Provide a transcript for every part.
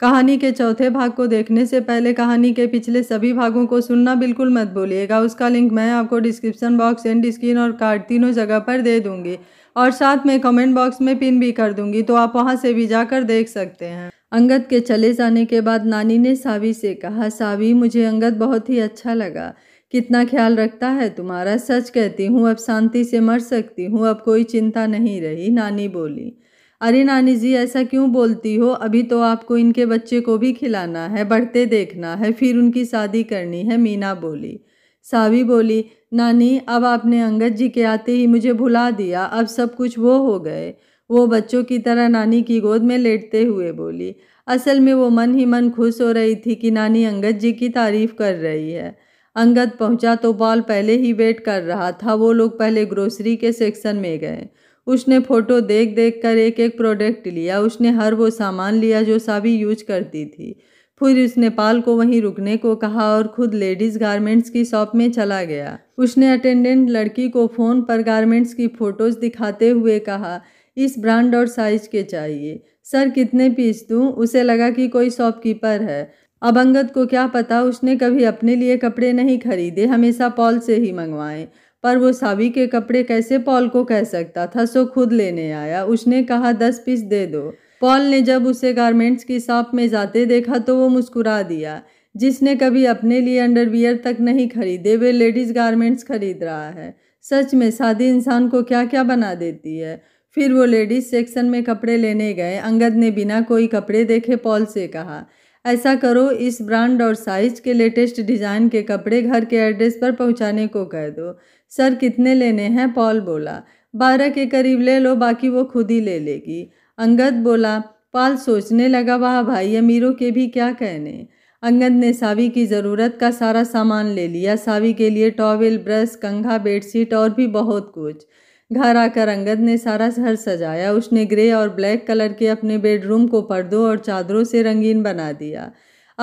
कहानी के चौथे भाग को देखने से पहले कहानी के पिछले सभी भागों को सुनना बिल्कुल मत भूलिएगा उसका लिंक मैं आपको डिस्क्रिप्शन बॉक्स एंड स्क्रीन और कार्ड तीनों जगह पर दे दूंगी और साथ में कमेंट बॉक्स में पिन भी कर दूंगी तो आप वहाँ से भी जाकर देख सकते हैं अंगद के चले जाने के बाद नानी ने सावी से कहा सावी मुझे अंगद बहुत ही अच्छा लगा कितना ख्याल रखता है तुम्हारा सच कहती हूँ अब शांति से मर सकती हूँ अब कोई चिंता नहीं रही नानी बोली अरे नानी जी ऐसा क्यों बोलती हो अभी तो आपको इनके बच्चे को भी खिलाना है बढ़ते देखना है फिर उनकी शादी करनी है मीना बोली सावी बोली नानी अब आपने अंगद जी के आते ही मुझे भुला दिया अब सब कुछ वो हो गए वो बच्चों की तरह नानी की गोद में लेटते हुए बोली असल में वो मन ही मन खुश हो रही थी कि नानी अंगद जी की तारीफ़ कर रही है अंगद पहुंचा तो बाल पहले ही वेट कर रहा था वो लोग पहले ग्रोसरी के सेक्शन में गए उसने फ़ोटो देख देख कर एक एक प्रोडक्ट लिया उसने हर वो सामान लिया जो सभी यूज करती थी फिर उसने पाल को वहीं रुकने को कहा और खुद लेडीज़ गारमेंट्स की शॉप में चला गया उसने अटेंडेंट लड़की को फ़ोन पर गारमेंट्स की फ़ोटोज़ दिखाते हुए कहा इस ब्रांड और साइज के चाहिए सर कितने पीस दूँ उसे लगा कि कोई शॉपकीपर है अब अंगद को क्या पता उसने कभी अपने लिए कपड़े नहीं खरीदे हमेशा पॉल से ही मंगवाएं पर वो सावी के कपड़े कैसे पॉल को कह सकता था सो खुद लेने आया उसने कहा दस पीस दे दो पॉल ने जब उसे गारमेंट्स की शॉप में जाते देखा तो वो मुस्कुरा दिया जिसने कभी अपने लिए अंडरवियर तक नहीं खरीदे वे लेडीज़ गारमेंट्स खरीद रहा है सच में शादी इंसान को क्या क्या बना देती है फिर वो लेडीज़ सेक्शन में कपड़े लेने गए अंगद ने बिना कोई कपड़े देखे पॉल से कहा ऐसा करो इस ब्रांड और साइज के लेटेस्ट डिज़ाइन के कपड़े घर के एड्रेस पर पहुंचाने को कह दो सर कितने लेने हैं पॉल बोला बारह के करीब ले लो बाकी वो खुद ही ले लेगी अंगद बोला पॉल सोचने लगा वाह भाई अमीरों के भी क्या कहने अंगद ने सावी की ज़रूरत का सारा सामान ले लिया सावी के लिए टॉवल ब्रश कंघा बेडशीट और भी बहुत कुछ घर आकर अंगद ने सारा घर सजाया उसने ग्रे और ब्लैक कलर के अपने बेडरूम को पर्दों और चादरों से रंगीन बना दिया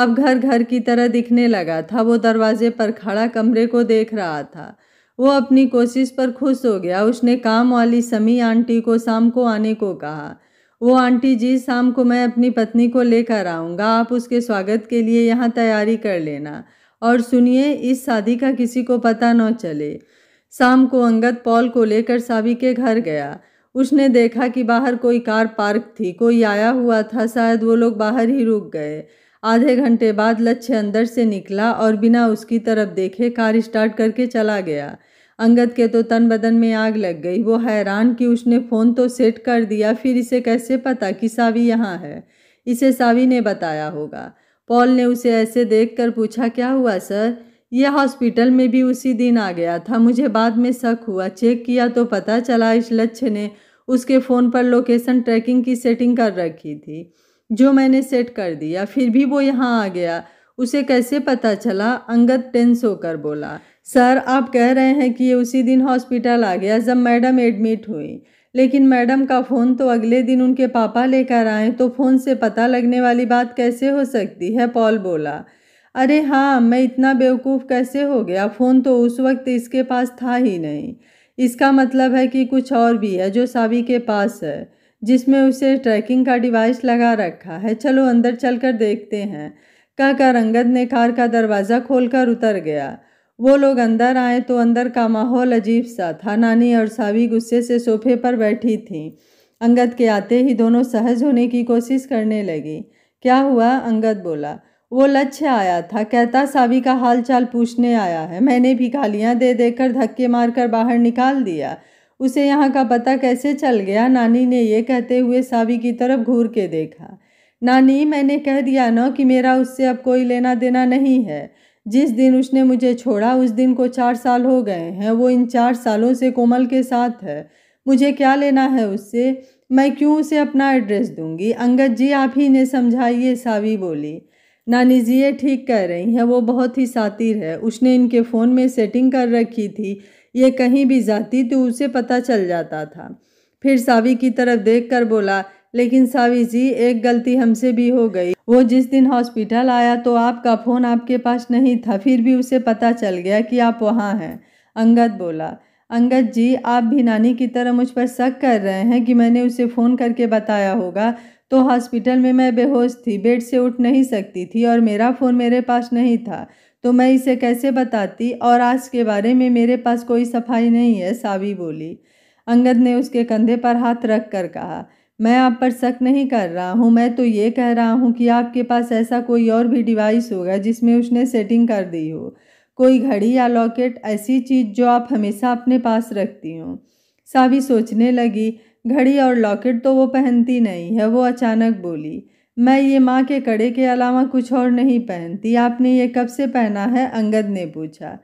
अब घर घर की तरह दिखने लगा था वो दरवाजे पर खड़ा कमरे को देख रहा था वो अपनी कोशिश पर खुश हो गया उसने काम वाली समी आंटी को शाम को आने को कहा वो आंटी जी शाम को मैं अपनी पत्नी को लेकर आऊँगा आप उसके स्वागत के लिए यहाँ तैयारी कर लेना और सुनिए इस शादी का किसी को पता न चले शाम को अंगद पॉल को लेकर साबी के घर गया उसने देखा कि बाहर कोई कार पार्क थी कोई आया हुआ था शायद वो लोग बाहर ही रुक गए आधे घंटे बाद लच्छे अंदर से निकला और बिना उसकी तरफ देखे कार स्टार्ट करके चला गया अंगद के तो तन बदन में आग लग गई वो हैरान कि उसने फ़ोन तो सेट कर दिया फिर इसे कैसे पता कि सावी यहाँ है इसे सावी ने बताया होगा पॉल ने उसे ऐसे देख कर पूछा क्या हुआ सर यह हॉस्पिटल में भी उसी दिन आ गया था मुझे बाद में शक हुआ चेक किया तो पता चला इस लक्ष्य ने उसके फ़ोन पर लोकेशन ट्रैकिंग की सेटिंग कर रखी थी जो मैंने सेट कर दिया फिर भी वो यहाँ आ गया उसे कैसे पता चला अंगद टेंस होकर बोला सर आप कह रहे हैं कि ये उसी दिन हॉस्पिटल आ गया जब मैडम एडमिट हुई लेकिन मैडम का फ़ोन तो अगले दिन उनके पापा लेकर आए तो फ़ोन से पता लगने वाली बात कैसे हो सकती है पॉल बोला अरे हाँ मैं इतना बेवकूफ़ कैसे हो गया फ़ोन तो उस वक्त इसके पास था ही नहीं इसका मतलब है कि कुछ और भी है जो सावी के पास है जिसमें उसे ट्रैकिंग का डिवाइस लगा रखा है चलो अंदर चलकर देखते हैं कहकर अंगद ने कार का दरवाज़ा खोलकर उतर गया वो लोग अंदर आए तो अंदर का माहौल अजीब सा था नानी और सावी गुस्से से सोफे पर बैठी थीं अंगद के आते ही दोनों सहज होने की कोशिश करने लगी क्या हुआ अंगद बोला वो लच्छ आया था कहता सावी का हाल चाल पूछने आया है मैंने भी गालियाँ दे देकर धक्के मारकर बाहर निकाल दिया उसे यहाँ का पता कैसे चल गया नानी ने ये कहते हुए सावी की तरफ घूर के देखा नानी मैंने कह दिया ना कि मेरा उससे अब कोई लेना देना नहीं है जिस दिन उसने मुझे छोड़ा उस दिन को चार साल हो गए हैं वो इन चार सालों से कोमल के साथ है मुझे क्या लेना है उससे मैं क्यों उसे अपना एड्रेस दूंगी अंगद जी आप ही ने समझाइए सावी बोली नानी जी ये ठीक कह रही हैं वो बहुत ही सातिर है उसने इनके फ़ोन में सेटिंग कर रखी थी ये कहीं भी जाती तो उसे पता चल जाता था फिर सावी की तरफ देख कर बोला लेकिन सावी जी एक गलती हमसे भी हो गई वो जिस दिन हॉस्पिटल आया तो आपका फ़ोन आपके पास नहीं था फिर भी उसे पता चल गया कि आप वहाँ हैं अंगद बोला अंगद जी आप भी नानी की तरह मुझ पर शक कर रहे हैं कि मैंने उसे फ़ोन करके बताया होगा तो हॉस्पिटल में मैं बेहोश थी बेड से उठ नहीं सकती थी और मेरा फ़ोन मेरे पास नहीं था तो मैं इसे कैसे बताती और आज के बारे में मेरे पास कोई सफाई नहीं है सावी बोली अंगद ने उसके कंधे पर हाथ रख कर कहा मैं आप पर शक नहीं कर रहा हूँ मैं तो ये कह रहा हूँ कि आपके पास ऐसा कोई और भी डिवाइस होगा जिसमें उसने सेटिंग कर दी हो कोई घड़ी या लॉकेट ऐसी चीज़ जो आप हमेशा अपने पास रखती हूँ सावी सोचने लगी घड़ी और लॉकेट तो वो पहनती नहीं है वो अचानक बोली मैं ये माँ के कड़े के अलावा कुछ और नहीं पहनती आपने ये कब से पहना है अंगद ने पूछा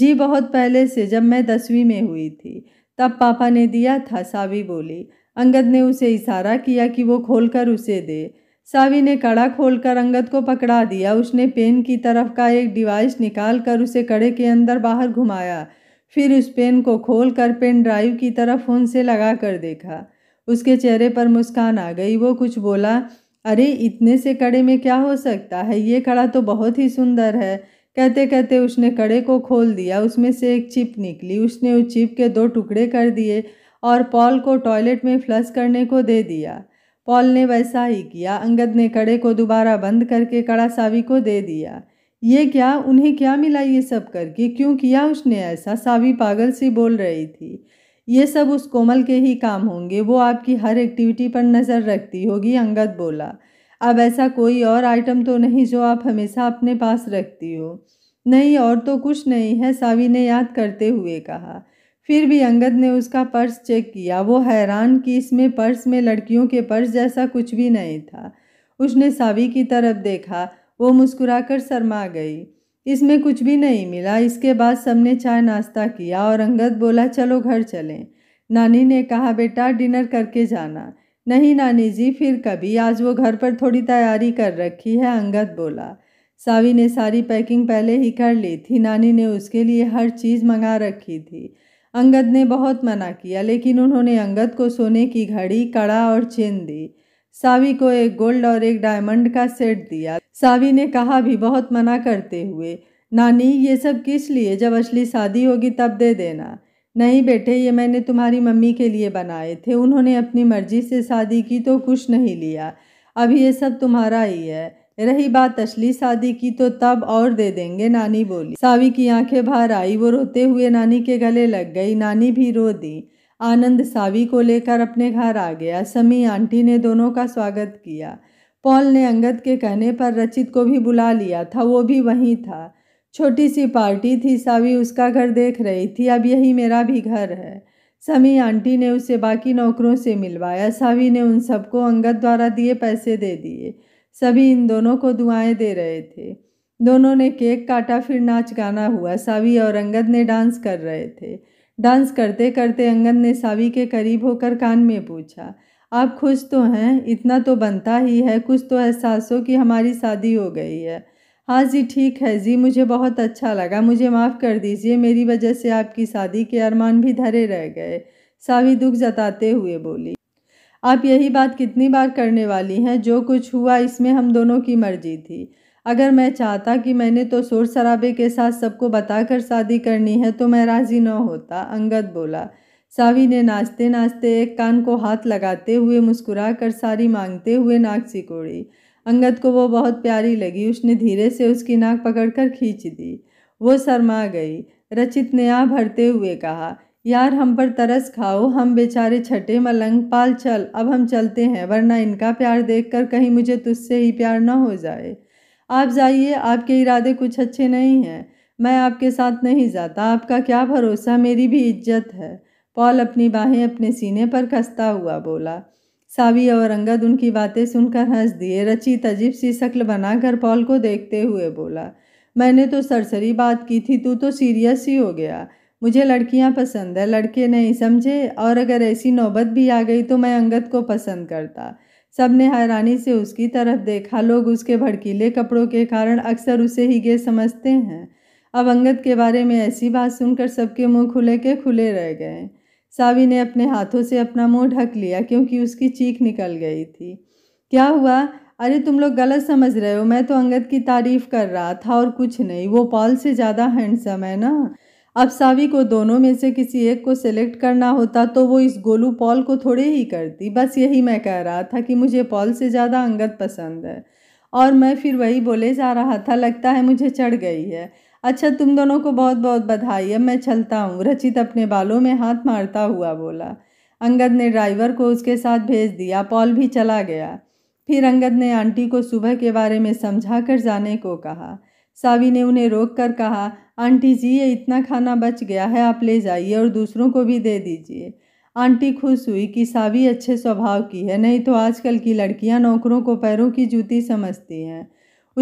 जी बहुत पहले से जब मैं दसवीं में हुई थी तब पापा ने दिया था सावी बोली अंगद ने उसे इशारा किया कि वो खोलकर उसे दे सावी ने कड़ा खोलकर अंगद को पकड़ा दिया उसने पेन की तरफ का एक डिवाइस निकाल कर उसे कड़े के अंदर बाहर घुमाया फिर उस पेन को खोल कर पेन ड्राइव की तरफ फ़ोन से लगा कर देखा उसके चेहरे पर मुस्कान आ गई वो कुछ बोला अरे इतने से कड़े में क्या हो सकता है ये कड़ा तो बहुत ही सुंदर है कहते कहते उसने कड़े को खोल दिया उसमें से एक चिप निकली उसने उस चिप के दो टुकड़े कर दिए और पॉल को टॉयलेट में फ्लश करने को दे दिया पॉल ने वैसा ही किया अंगद ने कड़े को दोबारा बंद करके कड़ा सावी को दे दिया ये क्या उन्हें क्या मिला ये सब करके क्यों किया उसने ऐसा सावी पागल सी बोल रही थी ये सब उस कोमल के ही काम होंगे वो आपकी हर एक्टिविटी पर नज़र रखती होगी अंगद बोला अब ऐसा कोई और आइटम तो नहीं जो आप हमेशा अपने पास रखती हो नहीं और तो कुछ नहीं है सावी ने याद करते हुए कहा फिर भी अंगद ने उसका पर्स चेक किया वो हैरान कि इसमें पर्स में लड़कियों के पर्स जैसा कुछ भी नहीं था उसने सावी की तरफ देखा वो मुस्कुराकर शर्मा गई इसमें कुछ भी नहीं मिला इसके बाद सबने चाय नाश्ता किया और अंगद बोला चलो घर चलें नानी ने कहा बेटा डिनर करके जाना नहीं नानी जी फिर कभी आज वो घर पर थोड़ी तैयारी कर रखी है अंगद बोला सावी ने सारी पैकिंग पहले ही कर ली थी नानी ने उसके लिए हर चीज़ मंगा रखी थी अंगद ने बहुत मना किया लेकिन उन्होंने अंगद को सोने की घड़ी कड़ा और चेन दी सावी को एक गोल्ड और एक डायमंड का सेट दिया सावी ने कहा भी बहुत मना करते हुए नानी ये सब किस लिए जब असली शादी होगी तब दे देना नहीं बेटे ये मैंने तुम्हारी मम्मी के लिए बनाए थे उन्होंने अपनी मर्जी से शादी की तो कुछ नहीं लिया अब ये सब तुम्हारा ही है रही बात असली शादी की तो तब और दे देंगे नानी बोली सावी की आंखें बाहर आई वो रोते हुए नानी के गले लग गई नानी भी रो दी आनंद सावी को लेकर अपने घर आ गया समी आंटी ने दोनों का स्वागत किया पॉल ने अंगद के कहने पर रचित को भी बुला लिया था वो भी वहीं था छोटी सी पार्टी थी सावी उसका घर देख रही थी अब यही मेरा भी घर है समी आंटी ने उसे बाकी नौकरों से मिलवाया सावी ने उन सबको अंगद द्वारा दिए पैसे दे दिए सभी इन दोनों को दुआएं दे रहे थे दोनों ने केक काटा फिर नाच गाना हुआ सावी और अंगद ने डांस कर रहे थे डांस करते करते अंगद ने सावी के करीब होकर कान में पूछा आप खुश तो हैं इतना तो बनता ही है कुछ तो एहसास हो कि हमारी शादी हो गई है हाँ जी ठीक है जी मुझे बहुत अच्छा लगा मुझे माफ़ कर दीजिए मेरी वजह से आपकी शादी के अरमान भी धरे रह गए सावी दुख जताते हुए बोली आप यही बात कितनी बार करने वाली हैं जो कुछ हुआ इसमें हम दोनों की मर्जी थी अगर मैं चाहता कि मैंने तो शोर शराबे के साथ सबको बताकर शादी करनी है तो मैं राज़ी न होता अंगद बोला सावी ने नाचते नाचते एक कान को हाथ लगाते हुए मुस्कुरा कर सारी मांगते हुए नाक सिकोड़ी अंगद को वो बहुत प्यारी लगी उसने धीरे से उसकी नाक पकड़कर खींच दी वो शर्मा गई रचित ने आ भरते हुए कहा यार हम पर तरस खाओ हम बेचारे छठे मलंग पाल चल अब हम चलते हैं वरना इनका प्यार देखकर कहीं मुझे तुझसे ही प्यार ना हो जाए आप जाइए आपके इरादे कुछ अच्छे नहीं हैं मैं आपके साथ नहीं जाता आपका क्या भरोसा मेरी भी इज्जत है पॉल अपनी बाहें अपने सीने पर कसता हुआ बोला सावी और अंगद उनकी बातें सुनकर हंस दिए रचित अजीब सी शक्ल बनाकर पॉल को देखते हुए बोला मैंने तो सरसरी बात की थी तू तो सीरियस ही हो गया मुझे लड़कियां पसंद है लड़के नहीं समझे और अगर ऐसी नौबत भी आ गई तो मैं अंगद को पसंद करता सब ने हैरानी से उसकी तरफ देखा लोग उसके भड़कीले कपड़ों के कारण अक्सर उसे ही गे समझते हैं अब अंगद के बारे में ऐसी बात सुनकर सबके मुंह खुले के खुले रह गए सावी ने अपने हाथों से अपना मुंह ढक लिया क्योंकि उसकी चीख निकल गई थी क्या हुआ अरे तुम लोग गलत समझ रहे हो मैं तो अंगद की तारीफ़ कर रहा था और कुछ नहीं वो पॉल से ज़्यादा हैंडसम है ना अब सावी को दोनों में से किसी एक को सिलेक्ट करना होता तो वो इस गोलू पॉल को थोड़े ही करती बस यही मैं कह रहा था कि मुझे पॉल से ज़्यादा अंगद पसंद है और मैं फिर वही बोले जा रहा था लगता है मुझे चढ़ गई है अच्छा तुम दोनों को बहुत बहुत बधाई अब मैं चलता हूँ रचित अपने बालों में हाथ मारता हुआ बोला अंगद ने ड्राइवर को उसके साथ भेज दिया पॉल भी चला गया फिर अंगद ने आंटी को सुबह के बारे में समझा कर जाने को कहा सावी ने उन्हें रोक कर कहा आंटी जी ये इतना खाना बच गया है आप ले जाइए और दूसरों को भी दे दीजिए आंटी खुश हुई कि सावी अच्छे स्वभाव की है नहीं तो आजकल की लड़कियां नौकरों को पैरों की जूती समझती हैं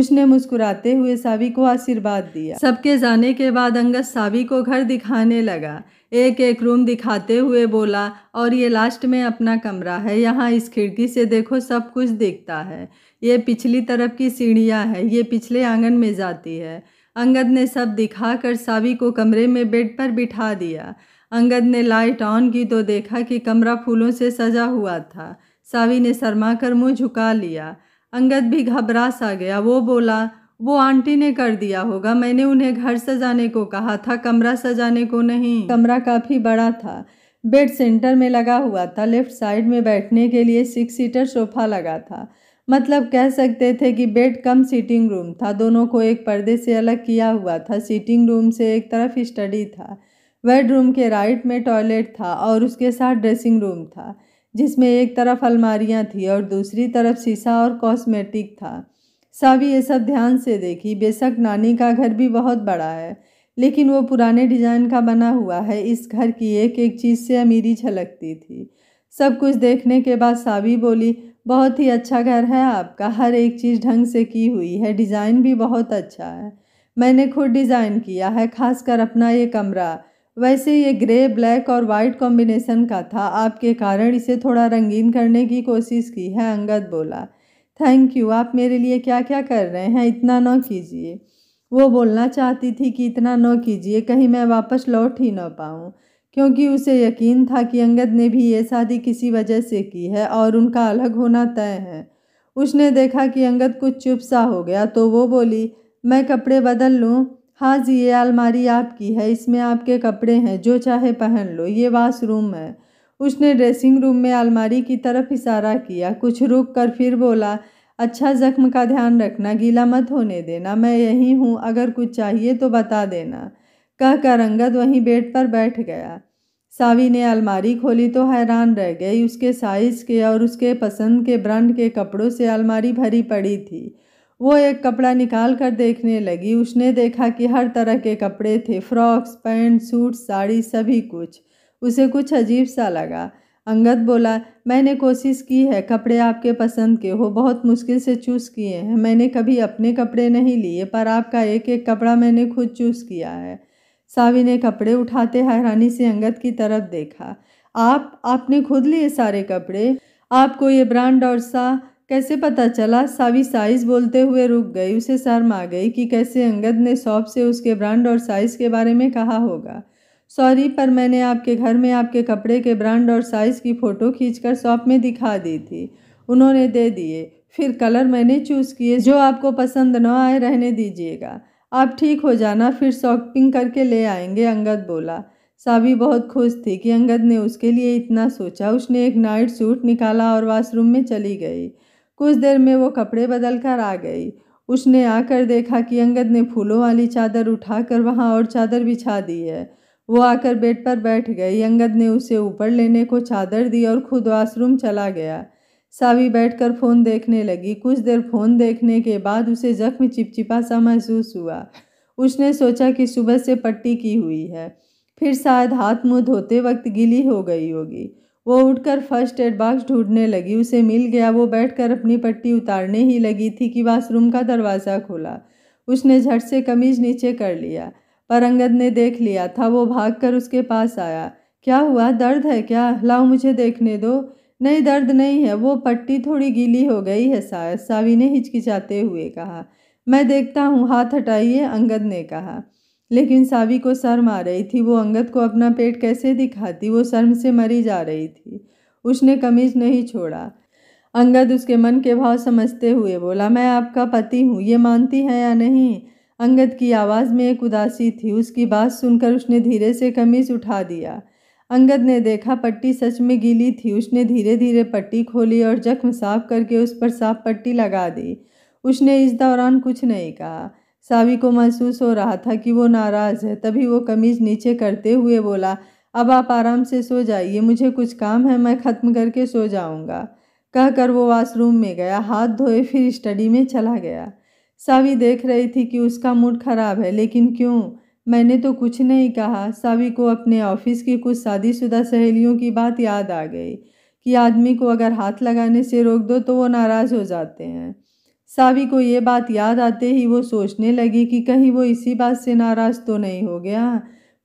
उसने मुस्कुराते हुए सावी को आशीर्वाद दिया सबके जाने के बाद अंगद सावी को घर दिखाने लगा एक एक रूम दिखाते हुए बोला और ये लास्ट में अपना कमरा है यहाँ इस खिड़की से देखो सब कुछ दिखता है ये पिछली तरफ की सीढ़ियाँ है ये पिछले आंगन में जाती है अंगद ने सब दिखाकर सावी को कमरे में बेड पर बिठा दिया अंगद ने लाइट ऑन की तो देखा कि कमरा फूलों से सजा हुआ था सावी ने शर्मा कर मुँह झुका लिया अंगद भी घबरा सा गया वो बोला वो आंटी ने कर दिया होगा मैंने उन्हें घर सजाने को कहा था कमरा सजाने को नहीं कमरा काफ़ी बड़ा था बेड सेंटर में लगा हुआ था लेफ्ट साइड में बैठने के लिए सिक्स सीटर सोफा लगा था मतलब कह सकते थे कि बेड कम सीटिंग रूम था दोनों को एक पर्दे से अलग किया हुआ था सीटिंग रूम से एक तरफ स्टडी था बेडरूम के राइट में टॉयलेट था और उसके साथ ड्रेसिंग रूम था जिसमें एक तरफ अलमारियाँ थी और दूसरी तरफ शीशा और कॉस्मेटिक था सभी ये सब ध्यान से देखी बेशक नानी का घर भी बहुत बड़ा है लेकिन वो पुराने डिजाइन का बना हुआ है इस घर की एक एक चीज़ से अमीरी झलकती थी सब कुछ देखने के बाद सावी बोली बहुत ही अच्छा घर है आपका हर एक चीज़ ढंग से की हुई है डिज़ाइन भी बहुत अच्छा है मैंने खुद डिज़ाइन किया है खासकर अपना ये कमरा वैसे ये ग्रे ब्लैक और वाइट कॉम्बिनेशन का था आपके कारण इसे थोड़ा रंगीन करने की कोशिश की है अंगद बोला थैंक यू आप मेरे लिए क्या क्या कर रहे हैं इतना न कीजिए वो बोलना चाहती थी कि इतना न कीजिए कहीं मैं वापस लौट ही ना पाऊँ क्योंकि उसे यकीन था कि अंगद ने भी ये शादी किसी वजह से की है और उनका अलग होना तय है उसने देखा कि अंगद कुछ चुप सा हो गया तो वो बोली मैं कपड़े बदल लूँ हाँ जी ये अलमारी आपकी है इसमें आपके कपड़े हैं जो चाहे पहन लो ये वाशरूम है उसने ड्रेसिंग रूम में अलमारी की तरफ इशारा किया कुछ रुक कर फिर बोला अच्छा ज़ख्म का ध्यान रखना गीला मत होने देना मैं यहीं हूँ अगर कुछ चाहिए तो बता देना कहकर अंगद वहीं बेड पर बैठ गया सावी ने अलमारी खोली तो हैरान रह गई उसके साइज़ के और उसके पसंद के ब्रांड के कपड़ों से अलमारी भरी पड़ी थी वो एक कपड़ा निकाल कर देखने लगी उसने देखा कि हर तरह के कपड़े थे फ्रॉक्स पैंट सूट साड़ी सभी कुछ उसे कुछ अजीब सा लगा अंगद बोला मैंने कोशिश की है कपड़े आपके पसंद के हो बहुत मुश्किल से चूज़ किए हैं मैंने कभी अपने कपड़े नहीं लिए पर आपका एक एक कपड़ा मैंने खुद चूज़ किया है सावी ने कपड़े उठाते हैरानी से अंगद की तरफ देखा आप आपने खुद लिए सारे कपड़े आपको ये ब्रांड और सा कैसे पता चला सावी साइज बोलते हुए रुक गई उसे शर्म आ गई कि कैसे अंगद ने शॉप से उसके ब्रांड और साइज़ के बारे में कहा होगा सॉरी पर मैंने आपके घर में आपके कपड़े के ब्रांड और साइज़ की फ़ोटो खींचकर शॉप में दिखा दी थी उन्होंने दे दिए फिर कलर मैंने चूज़ किए जो आपको पसंद न आए रहने दीजिएगा आप ठीक हो जाना फिर शॉपिंग करके ले आएंगे अंगद बोला साबी बहुत खुश थी कि अंगद ने उसके लिए इतना सोचा उसने एक नाइट सूट निकाला और वाशरूम में चली गई कुछ देर में वो कपड़े बदल कर आ गई उसने आकर देखा कि अंगद ने फूलों वाली चादर उठाकर वहाँ और चादर बिछा दी है वो आकर बेड पर बैठ गई अंगद ने उसे ऊपर लेने को चादर दी और खुद वाशरूम चला गया सावी बैठकर फ़ोन देखने लगी कुछ देर फ़ोन देखने के बाद उसे जख्म चिपचिपा सा महसूस हुआ उसने सोचा कि सुबह से पट्टी की हुई है फिर शायद हाथ मुँह धोते वक्त गिली हो गई होगी वो उठकर फर्स्ट एड बॉक्स ढूंढने लगी उसे मिल गया वो बैठकर अपनी पट्टी उतारने ही लगी थी कि वाशरूम का दरवाज़ा खोला उसने झट से कमीज नीचे कर लिया पर अंगद ने देख लिया था वो भागकर उसके पास आया क्या हुआ दर्द है क्या लाओ मुझे देखने दो नहीं दर्द नहीं है वो पट्टी थोड़ी गीली हो गई है शायद सावी ने हिचकिचाते हुए कहा मैं देखता हूँ हाथ हटाइए अंगद ने कहा लेकिन सावी को शर्म आ रही थी वो अंगद को अपना पेट कैसे दिखाती वो शर्म से मरी जा रही थी उसने कमीज नहीं छोड़ा अंगद उसके मन के भाव समझते हुए बोला मैं आपका पति हूँ ये मानती है या नहीं अंगद की आवाज़ में एक उदासी थी उसकी बात सुनकर उसने धीरे से कमीज उठा दिया अंगद ने देखा पट्टी सच में गीली थी उसने धीरे धीरे पट्टी खोली और जख्म साफ करके उस पर साफ पट्टी लगा दी उसने इस दौरान कुछ नहीं कहा सावी को महसूस हो रहा था कि वो नाराज़ है तभी वो कमीज नीचे करते हुए बोला अब आप आराम से सो जाइए मुझे कुछ काम है मैं ख़त्म करके सो जाऊँगा कहकर वो वाशरूम में गया हाथ धोए फिर स्टडी में चला गया सावी देख रही थी कि उसका मूड ख़राब है लेकिन क्यों मैंने तो कुछ नहीं कहा सावी को अपने ऑफिस की कुछ शादीशुदा सहेलियों की बात याद आ गई कि आदमी को अगर हाथ लगाने से रोक दो तो वो नाराज़ हो जाते हैं सावी को ये बात याद आते ही वो सोचने लगी कि कहीं वो इसी बात से नाराज़ तो नहीं हो गया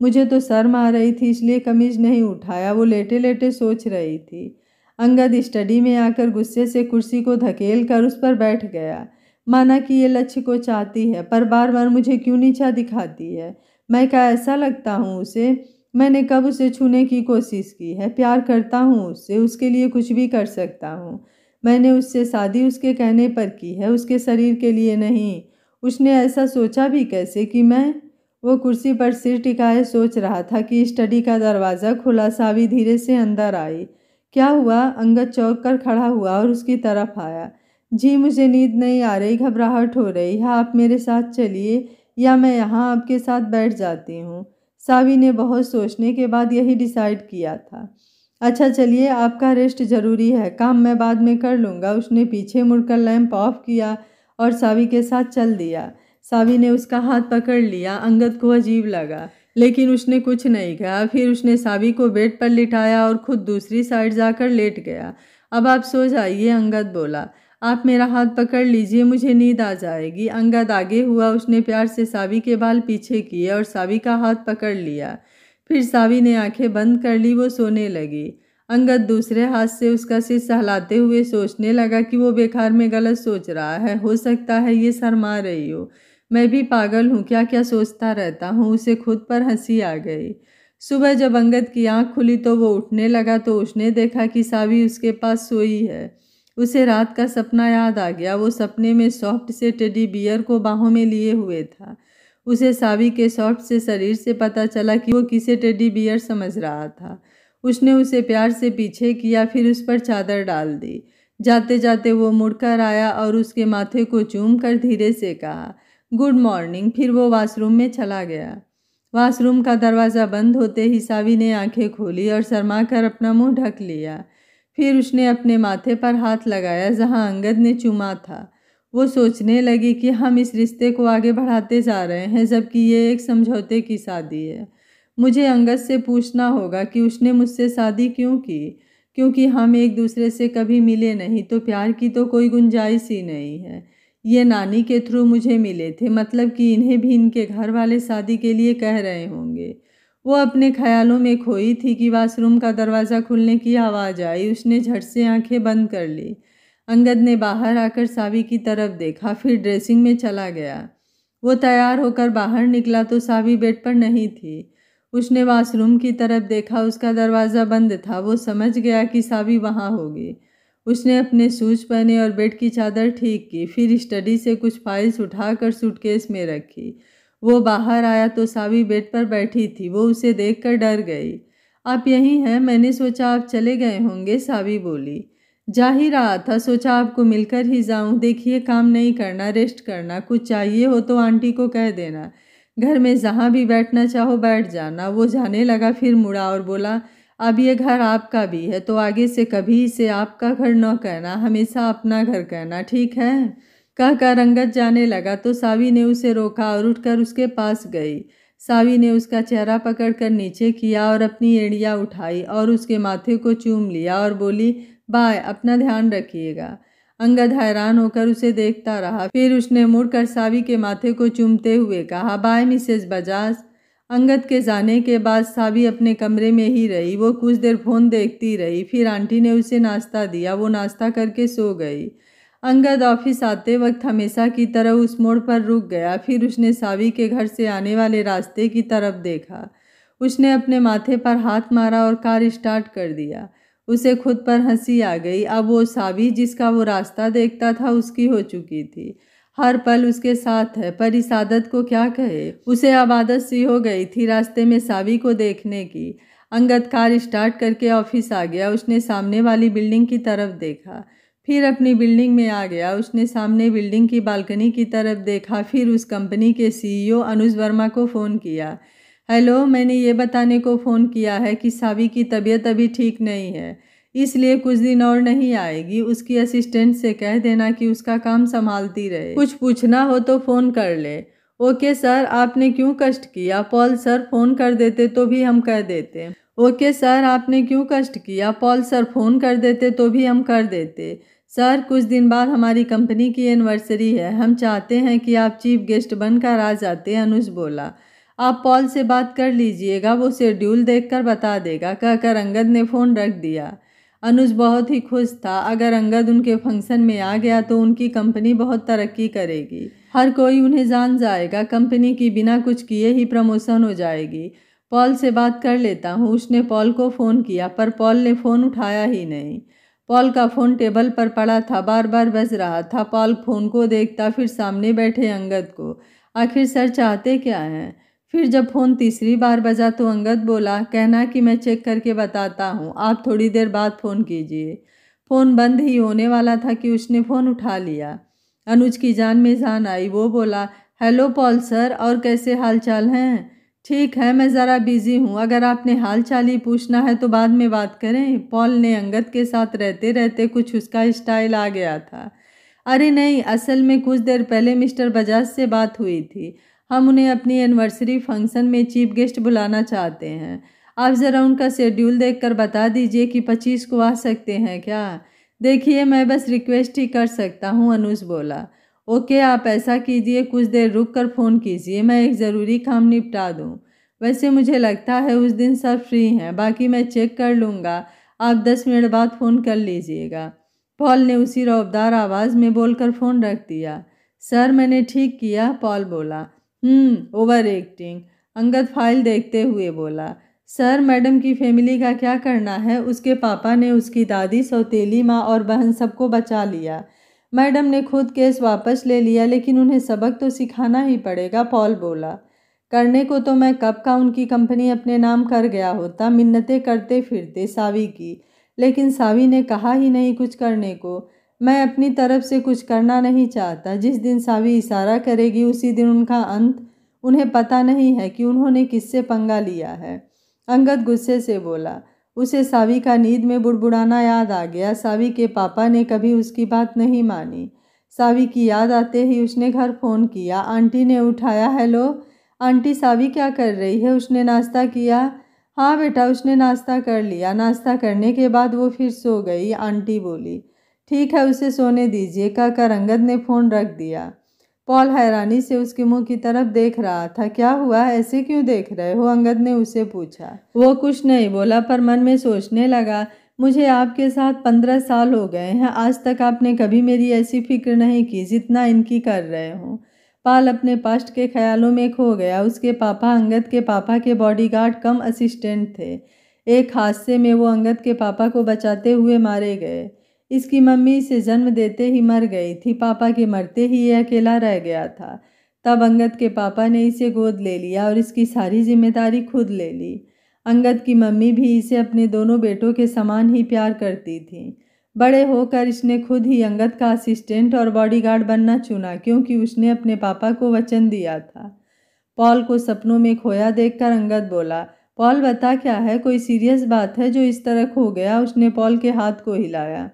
मुझे तो शर्म आ रही थी इसलिए कमीज नहीं उठाया वो लेटे लेटे सोच रही थी अंगद स्टडी में आकर गुस्से से कुर्सी को धकेल कर उस पर बैठ गया माना कि ये लक्ष्य को चाहती है पर बार बार मुझे क्यों नीचा दिखाती है मैं क्या ऐसा लगता हूँ उसे मैंने कब उसे छूने की कोशिश की है प्यार करता हूँ उससे उसके लिए कुछ भी कर सकता हूँ मैंने उससे शादी उसके कहने पर की है उसके शरीर के लिए नहीं उसने ऐसा सोचा भी कैसे कि मैं वो कुर्सी पर सिर टिकाए सोच रहा था कि स्टडी का दरवाज़ा खुला सावी धीरे से अंदर आई क्या हुआ अंगद चौक कर खड़ा हुआ और उसकी तरफ आया जी मुझे नींद नहीं आ रही घबराहट हो रही है हाँ, आप मेरे साथ चलिए या मैं यहाँ आपके साथ बैठ जाती हूँ सावी ने बहुत सोचने के बाद यही डिसाइड किया था अच्छा चलिए आपका रेस्ट ज़रूरी है काम मैं बाद में कर लूँगा उसने पीछे मुड़कर लैंप ऑफ किया और सावी के साथ चल दिया सावी ने उसका हाथ पकड़ लिया अंगद को अजीब लगा लेकिन उसने कुछ नहीं कहा फिर उसने सावी को बेड पर लिटाया और खुद दूसरी साइड जाकर लेट गया अब आप सो जाइए अंगद बोला आप मेरा हाथ पकड़ लीजिए मुझे नींद आ जाएगी अंगद आगे हुआ उसने प्यार से सावी के बाल पीछे किए और सावी का हाथ पकड़ लिया फिर सावी ने आंखें बंद कर ली वो सोने लगी अंगद दूसरे हाथ से उसका सिर सहलाते हुए सोचने लगा कि वो बेकार में गलत सोच रहा है हो सकता है ये मार रही हो मैं भी पागल हूँ क्या क्या सोचता रहता हूँ उसे खुद पर हंसी आ गई सुबह जब अंगद की आंख खुली तो वो उठने लगा तो उसने देखा कि सावी उसके पास सोई है उसे रात का सपना याद आ गया वो सपने में सॉफ्ट से टेडी बियर को बाहों में लिए हुए था उसे सावी के सॉफ्ट से शरीर से पता चला कि वो किसे टेडी बियर समझ रहा था उसने उसे प्यार से पीछे किया फिर उस पर चादर डाल दी जाते जाते वो मुड़कर आया और उसके माथे को चूम कर धीरे से कहा गुड मॉर्निंग फिर वो वाशरूम में चला गया वाशरूम का दरवाज़ा बंद होते ही सावी ने आंखें खोली और शर्मा कर अपना मुंह ढक लिया फिर उसने अपने माथे पर हाथ लगाया जहाँ अंगद ने चुमा था वो सोचने लगी कि हम इस रिश्ते को आगे बढ़ाते जा रहे हैं जबकि ये एक समझौते की शादी है मुझे अंगद से पूछना होगा कि उसने मुझसे शादी क्यों की क्योंकि हम एक दूसरे से कभी मिले नहीं तो प्यार की तो कोई गुंजाइश ही नहीं है ये नानी के थ्रू मुझे मिले थे मतलब कि इन्हें भी इनके घर वाले शादी के लिए कह रहे होंगे वो अपने ख्यालों में खोई थी कि वाशरूम का दरवाज़ा खुलने की आवाज़ आई उसने झट से आंखें बंद कर ली अंगद ने बाहर आकर सावी की तरफ देखा फिर ड्रेसिंग में चला गया वो तैयार होकर बाहर निकला तो सावी बेड पर नहीं थी उसने वाशरूम की तरफ देखा उसका दरवाज़ा बंद था वो समझ गया कि सावी वहाँ होगी उसने अपने सूच पहने और बेड की चादर ठीक की फिर स्टडी से कुछ फाइल्स उठाकर सूटकेस में रखी वो बाहर आया तो सावी बेड पर बैठी थी वो उसे देखकर डर गई आप यहीं हैं मैंने सोचा आप चले गए होंगे सावी बोली जा ही रहा था सोचा आपको मिलकर ही जाऊं देखिए काम नहीं करना रेस्ट करना कुछ चाहिए हो तो आंटी को कह देना घर में जहाँ भी बैठना चाहो बैठ जाना वो जाने लगा फिर मुड़ा और बोला अब ये घर आपका भी है तो आगे से कभी इसे आपका घर न कहना हमेशा अपना घर कहना ठीक है कहकर रंगत जाने लगा तो सावी ने उसे रोका और उठकर उसके पास गई सावी ने उसका चेहरा पकड़कर नीचे किया और अपनी एड़िया उठाई और उसके माथे को चूम लिया और बोली बाय अपना ध्यान रखिएगा अंगद हैरान होकर उसे देखता रहा फिर उसने मुड़कर सावी के माथे को चूमते हुए कहा बाय मिसेस बजाज अंगद के जाने के बाद सावी अपने कमरे में ही रही वो कुछ देर फ़ोन देखती रही फिर आंटी ने उसे नाश्ता दिया वो नाश्ता करके सो गई अंगद ऑफिस आते वक्त हमेशा की तरह उस मोड़ पर रुक गया फिर उसने सावी के घर से आने वाले रास्ते की तरफ देखा उसने अपने माथे पर हाथ मारा और कार स्टार्ट कर दिया उसे खुद पर हंसी आ गई अब वो सावी जिसका वो रास्ता देखता था उसकी हो चुकी थी हर पल उसके साथ है पर इस आदत को क्या कहे उसे अब आदत सी हो गई थी रास्ते में सावी को देखने की अंगद कार स्टार्ट करके ऑफिस आ गया उसने सामने वाली बिल्डिंग की तरफ देखा फिर अपनी बिल्डिंग में आ गया उसने सामने बिल्डिंग की बालकनी की तरफ देखा फिर उस कंपनी के सीईओ e अनुज वर्मा को फ़ोन किया हेलो मैंने ये बताने को फ़ोन किया है कि सावी की तबीयत अभी ठीक नहीं है इसलिए कुछ दिन और नहीं आएगी उसकी असिस्टेंट से कह देना कि उसका काम संभालती रहे कुछ पूछना हो तो फ़ोन कर ले ओके सर आपने क्यों कष्ट किया पॉल सर फ़ोन कर देते तो भी हम कर देते ओके सर आपने क्यों कष्ट किया पॉल सर फ़ोन कर देते तो भी हम कर देते सर कुछ दिन बाद हमारी कंपनी की एनिवर्सरी है हम चाहते हैं कि आप चीफ गेस्ट बनकर आ जाते हैं अनुज बोला आप पॉल से बात कर लीजिएगा वो शेड्यूल देखकर बता देगा कहकर अंगद ने फ़ोन रख दिया अनुज बहुत ही खुश था अगर अंगद उनके फंक्शन में आ गया तो उनकी कंपनी बहुत तरक्की करेगी हर कोई उन्हें जान जाएगा कंपनी की बिना कुछ किए ही प्रमोशन हो जाएगी पॉल से बात कर लेता हूँ उसने पॉल को फ़ोन किया पर पॉल ने फ़ोन उठाया ही नहीं पॉल का फ़ोन टेबल पर पड़ा था बार बार बज रहा था पॉल फ़ोन को देखता फिर सामने बैठे अंगद को आखिर सर चाहते क्या हैं फिर जब फ़ोन तीसरी बार बजा तो अंगद बोला कहना कि मैं चेक करके बताता हूँ आप थोड़ी देर बाद फ़ोन कीजिए फ़ोन बंद ही होने वाला था कि उसने फ़ोन उठा लिया अनुज की जान में जान आई वो बोला हेलो पॉल सर और कैसे हालचाल हैं ठीक है मैं ज़रा बिज़ी हूँ अगर आपने हाल चाल ही पूछना है तो बाद में बात करें पॉल ने अंगद के साथ रहते रहते कुछ उसका स्टाइल आ गया था अरे नहीं असल में कुछ देर पहले मिस्टर बजाज से बात हुई थी हम उन्हें अपनी एनिवर्सरी फंक्शन में चीफ गेस्ट बुलाना चाहते हैं आप ज़रा उनका शेड्यूल देख कर बता दीजिए कि पच्चीस को आ सकते हैं क्या देखिए मैं बस रिक्वेस्ट ही कर सकता हूँ अनुज बोला ओके आप ऐसा कीजिए कुछ देर रुक कर फ़ोन कीजिए मैं एक ज़रूरी काम निपटा दूँ वैसे मुझे लगता है उस दिन सब फ्री हैं बाकी मैं चेक कर लूँगा आप दस मिनट बाद फ़ोन कर लीजिएगा पॉल ने उसी रौबदार आवाज़ में बोलकर फ़ोन रख दिया सर मैंने ठीक किया पॉल बोला हम्म, ओवर एक्टिंग अंगद फाइल देखते हुए बोला सर मैडम की फैमिली का क्या करना है उसके पापा ने उसकी दादी सौतीली माँ और बहन सबको बचा लिया मैडम ने खुद केस वापस ले लिया लेकिन उन्हें सबक तो सिखाना ही पड़ेगा पॉल बोला करने को तो मैं कब का उनकी कंपनी अपने नाम कर गया होता मिन्नतें करते फिरते सावी की लेकिन सावी ने कहा ही नहीं कुछ करने को मैं अपनी तरफ से कुछ करना नहीं चाहता जिस दिन सावी इशारा करेगी उसी दिन उनका अंत उन्हें पता नहीं है कि उन्होंने किससे पंगा लिया है अंगद गुस्से से बोला उसे सावी का नींद में बुड़बुड़ाना याद आ गया सावी के पापा ने कभी उसकी बात नहीं मानी सावी की याद आते ही उसने घर फ़ोन किया आंटी ने उठाया हेलो आंटी सावी क्या कर रही है उसने नाश्ता किया हाँ बेटा उसने नाश्ता कर लिया नाश्ता करने के बाद वो फिर सो गई आंटी बोली ठीक है उसे सोने दीजिए काका रंगत ने फ़ोन रख दिया पॉल हैरानी से उसके मुंह की तरफ देख रहा था क्या हुआ ऐसे क्यों देख रहे हो अंगद ने उसे पूछा वो कुछ नहीं बोला पर मन में सोचने लगा मुझे आपके साथ पंद्रह साल हो गए हैं आज तक आपने कभी मेरी ऐसी फिक्र नहीं की जितना इनकी कर रहे हो पाल अपने पास्ट के ख्यालों में खो गया उसके पापा अंगद के पापा के बॉडीगार्ड कम असिस्टेंट थे एक हादसे में वो अंगद के पापा को बचाते हुए मारे गए इसकी मम्मी इसे जन्म देते ही मर गई थी पापा के मरते ही यह अकेला रह गया था तब अंगद के पापा ने इसे गोद ले लिया और इसकी सारी जिम्मेदारी खुद ले ली अंगद की मम्मी भी इसे अपने दोनों बेटों के समान ही प्यार करती थी बड़े होकर इसने खुद ही अंगद का असिस्टेंट और बॉडीगार्ड बनना चुना क्योंकि उसने अपने पापा को वचन दिया था पॉल को सपनों में खोया देखकर अंगद बोला पॉल बता क्या है कोई सीरियस बात है जो इस तरह खो गया उसने पॉल के हाथ को हिलाया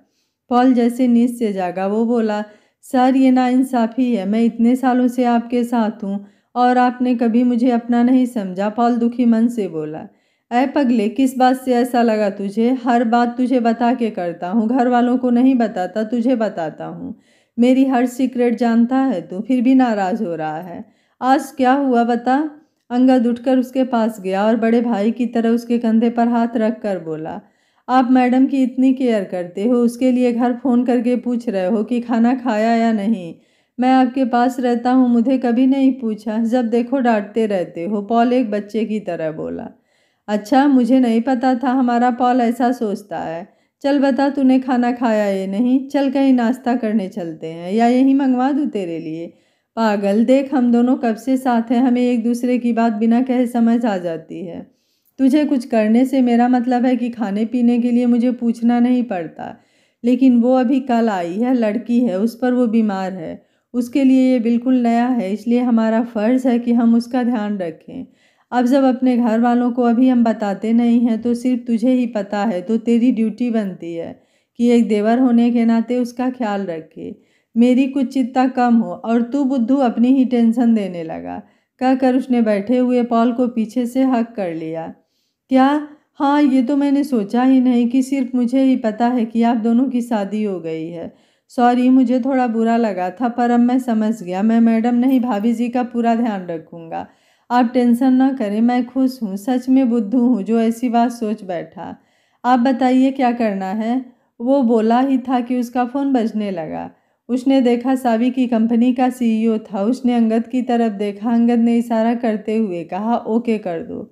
पॉल जैसे नींद से जागा वो बोला सर ये ना इंसाफ़ी है मैं इतने सालों से आपके साथ हूँ और आपने कभी मुझे अपना नहीं समझा पॉल दुखी मन से बोला ऐ पगले किस बात से ऐसा लगा तुझे हर बात तुझे बता के करता हूँ घर वालों को नहीं बताता तुझे बताता हूँ मेरी हर सीक्रेट जानता है तू फिर भी नाराज़ हो रहा है आज क्या हुआ बता अंगद उठकर उसके पास गया और बड़े भाई की तरह उसके कंधे पर हाथ रख कर बोला आप मैडम की इतनी केयर करते हो उसके लिए घर फ़ोन करके पूछ रहे हो कि खाना खाया या नहीं मैं आपके पास रहता हूँ मुझे कभी नहीं पूछा जब देखो डांटते रहते हो पॉल एक बच्चे की तरह बोला अच्छा मुझे नहीं पता था हमारा पॉल ऐसा सोचता है चल बता तूने खाना खाया ये नहीं चल कहीं नाश्ता करने चलते हैं या यही मंगवा दूँ तेरे लिए पागल देख हम दोनों कब से साथ हैं हमें एक दूसरे की बात बिना कहे समझ आ जाती है तुझे कुछ करने से मेरा मतलब है कि खाने पीने के लिए मुझे पूछना नहीं पड़ता लेकिन वो अभी कल आई है लड़की है उस पर वो बीमार है उसके लिए ये बिल्कुल नया है इसलिए हमारा फ़र्ज़ है कि हम उसका ध्यान रखें अब जब अपने घर वालों को अभी हम बताते नहीं हैं तो सिर्फ तुझे ही पता है तो तेरी ड्यूटी बनती है कि एक देवर होने के नाते उसका ख्याल रखे मेरी कुछ चिंता कम हो और तू बुद्धू अपनी ही टेंशन देने लगा कहकर उसने बैठे हुए पॉल को पीछे से हक कर लिया क्या हाँ ये तो मैंने सोचा ही नहीं कि सिर्फ मुझे ही पता है कि आप दोनों की शादी हो गई है सॉरी मुझे थोड़ा बुरा लगा था पर अब मैं समझ गया मैं मैडम नहीं भाभी जी का पूरा ध्यान रखूँगा आप टेंशन ना करें मैं खुश हूँ सच में बुद्धू हूँ जो ऐसी बात सोच बैठा आप बताइए क्या करना है वो बोला ही था कि उसका फ़ोन बजने लगा उसने देखा सावी की कंपनी का सीईओ था उसने अंगद की तरफ देखा अंगद ने इशारा करते हुए कहा ओके कर दो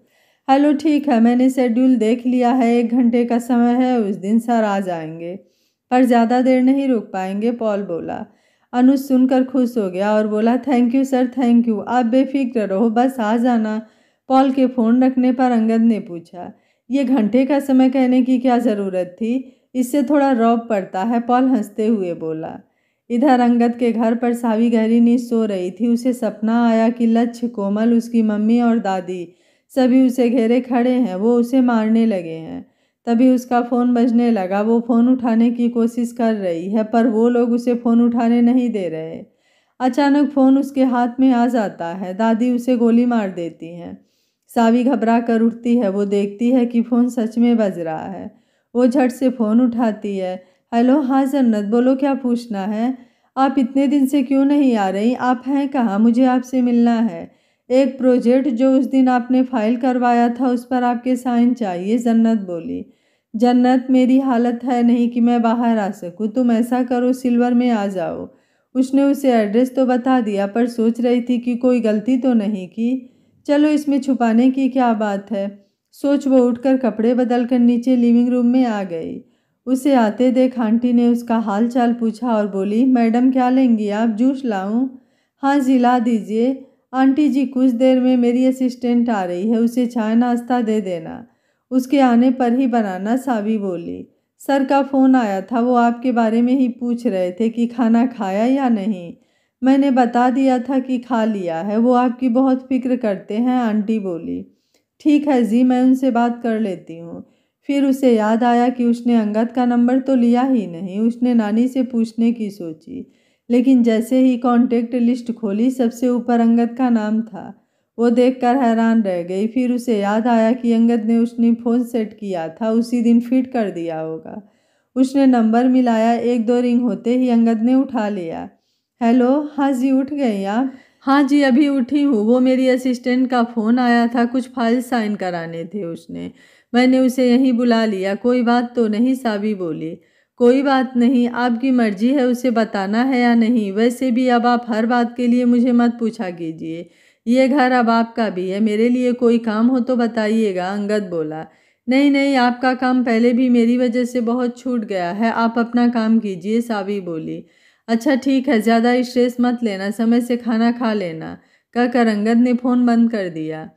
हेलो ठीक है मैंने शेड्यूल देख लिया है एक घंटे का समय है उस दिन सर आ जाएंगे पर ज़्यादा देर नहीं रुक पाएंगे पॉल बोला अनुज सुनकर खुश हो गया और बोला thank you sir thank you आप बेफिक्र रहो बस आ जाना पॉल के फ़ोन रखने पर अंगद ने पूछा ये घंटे का समय कहने की क्या ज़रूरत थी इससे थोड़ा रौब पड़ता है पॉल हंसते हुए बोला इधर अंगद के घर पर सावी गहरी नींद सो रही थी उसे सपना आया कि लच्छ कोमल उसकी मम्मी और दादी सभी उसे घेरे खड़े हैं वो उसे मारने लगे हैं तभी उसका फ़ोन बजने लगा वो फ़ोन उठाने की कोशिश कर रही है पर वो लोग उसे फ़ोन उठाने नहीं दे रहे अचानक फ़ोन उसके हाथ में आ जाता है दादी उसे गोली मार देती हैं सावी घबरा कर उठती है वो देखती है कि फ़ोन सच में बज रहा है वो झट से फ़ोन उठाती है हेलो हाँ जन्नत बोलो क्या पूछना है आप इतने दिन से क्यों नहीं आ रही आप हैं कहाँ मुझे आपसे मिलना है एक प्रोजेक्ट जो उस दिन आपने फाइल करवाया था उस पर आपके साइन चाहिए जन्नत बोली जन्नत मेरी हालत है नहीं कि मैं बाहर आ सकूँ तुम ऐसा करो सिल्वर में आ जाओ उसने उसे एड्रेस तो बता दिया पर सोच रही थी कि कोई गलती तो नहीं की चलो इसमें छुपाने की क्या बात है सोच वो उठकर कपड़े बदल कर नीचे लिविंग रूम में आ गई उसे आते देख आंटी ने उसका हाल चाल पूछा और बोली मैडम क्या लेंगी आप जूस लाऊं हाँ जी ला दीजिए आंटी जी कुछ देर में मेरी असिस्टेंट आ रही है उसे चाय नाश्ता दे देना उसके आने पर ही बनाना सावी बोली सर का फ़ोन आया था वो आपके बारे में ही पूछ रहे थे कि खाना खाया या नहीं मैंने बता दिया था कि खा लिया है वो आपकी बहुत फ़िक्र करते हैं आंटी बोली ठीक है जी मैं उनसे बात कर लेती हूँ फिर उसे याद आया कि उसने अंगद का नंबर तो लिया ही नहीं उसने नानी से पूछने की सोची लेकिन जैसे ही कॉन्टेक्ट लिस्ट खोली सबसे ऊपर अंगद का नाम था वो देखकर हैरान रह गई फिर उसे याद आया कि अंगद ने उसने फ़ोन सेट किया था उसी दिन फिट कर दिया होगा उसने नंबर मिलाया एक दो रिंग होते ही अंगद ने उठा लिया हेलो हाँ जी उठ गई आप हाँ जी अभी उठी हूँ वो मेरी असिस्टेंट का फ़ोन आया था कुछ फाइल साइन कराने थे उसने मैंने उसे यहीं बुला लिया कोई बात तो नहीं साबी बोली कोई बात नहीं आपकी मर्जी है उसे बताना है या नहीं वैसे भी अब आप हर बात के लिए मुझे मत पूछा कीजिए ये घर अब आपका भी है मेरे लिए कोई काम हो तो बताइएगा अंगद बोला नहीं नहीं आपका काम पहले भी मेरी वजह से बहुत छूट गया है आप अपना काम कीजिए सावी बोली अच्छा ठीक है ज़्यादा स्ट्रेस मत लेना समय से खाना खा लेना कहकर अंगद ने फ़ोन बंद कर दिया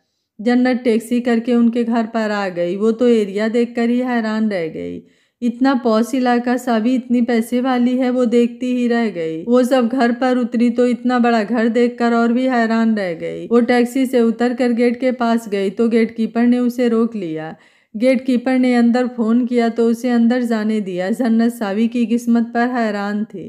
जन्नत टैक्सी करके उनके घर पर आ गई वो तो एरिया देखकर ही हैरान रह गई इतना पौस इलाका सभी इतनी पैसे वाली है वो देखती ही रह गई वो सब घर पर उतरी तो इतना बड़ा घर देखकर और भी हैरान रह गई वो टैक्सी से उतर कर गेट के पास गई तो गेट कीपर ने उसे रोक लिया गेट कीपर ने अंदर फ़ोन किया तो उसे अंदर जाने दिया जन्नत सावी की किस्मत पर हैरान थी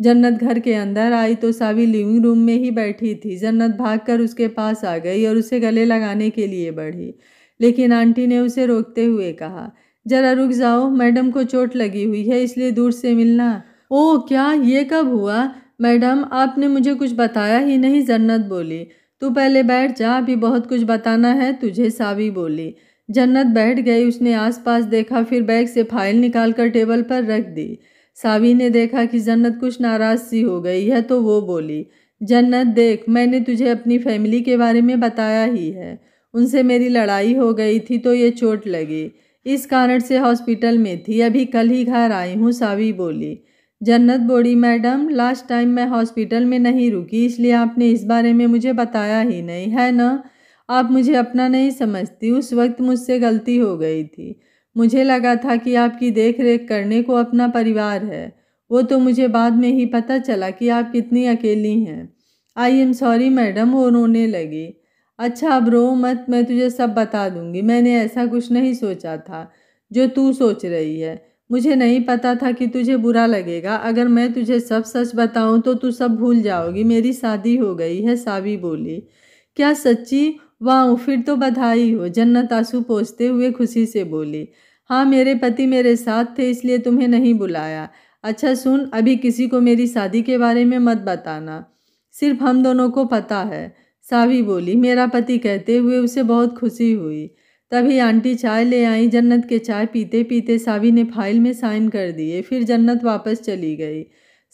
जन्नत घर के अंदर आई तो सावी लिविंग रूम में ही बैठी थी जन्नत भागकर उसके पास आ गई और उसे गले लगाने के लिए बढ़ी लेकिन आंटी ने उसे रोकते हुए कहा ज़रा रुक जाओ मैडम को चोट लगी हुई है इसलिए दूर से मिलना ओह क्या ये कब हुआ मैडम आपने मुझे कुछ बताया ही नहीं जन्नत बोली तू पहले बैठ जा अभी बहुत कुछ बताना है तुझे सावी बोली जन्नत बैठ गई उसने आसपास देखा फिर बैग से फाइल निकाल कर टेबल पर रख दी सावी ने देखा कि जन्नत कुछ नाराज़ सी हो गई है तो वो बोली जन्नत देख मैंने तुझे अपनी फैमिली के बारे में बताया ही है उनसे मेरी लड़ाई हो गई थी तो ये चोट लगी इस कारण से हॉस्पिटल में थी अभी कल ही घर आई हूँ सावी बोली जन्नत बोली मैडम लास्ट टाइम मैं हॉस्पिटल में नहीं रुकी इसलिए आपने इस बारे में मुझे बताया ही नहीं है ना आप मुझे अपना नहीं समझती उस वक्त मुझसे गलती हो गई थी मुझे लगा था कि आपकी देख रेख करने को अपना परिवार है वो तो मुझे बाद में ही पता चला कि आप कितनी अकेली हैं आई एम सॉरी मैडम वो रोने लगी अच्छा रो मत मैं तुझे सब बता दूंगी मैंने ऐसा कुछ नहीं सोचा था जो तू सोच रही है मुझे नहीं पता था कि तुझे बुरा लगेगा अगर मैं तुझे सब सच बताऊं तो तू सब भूल जाओगी मेरी शादी हो गई है सावी बोली क्या सच्ची वाह फिर तो बधाई हो जन्नत आंसू पोसते हुए खुशी से बोली हाँ मेरे पति मेरे साथ थे इसलिए तुम्हें नहीं बुलाया अच्छा सुन अभी किसी को मेरी शादी के बारे में मत बताना सिर्फ हम दोनों को पता है सावी बोली मेरा पति कहते हुए उसे बहुत खुशी हुई तभी आंटी चाय ले आई जन्नत के चाय पीते पीते सावी ने फाइल में साइन कर दिए फिर जन्नत वापस चली गई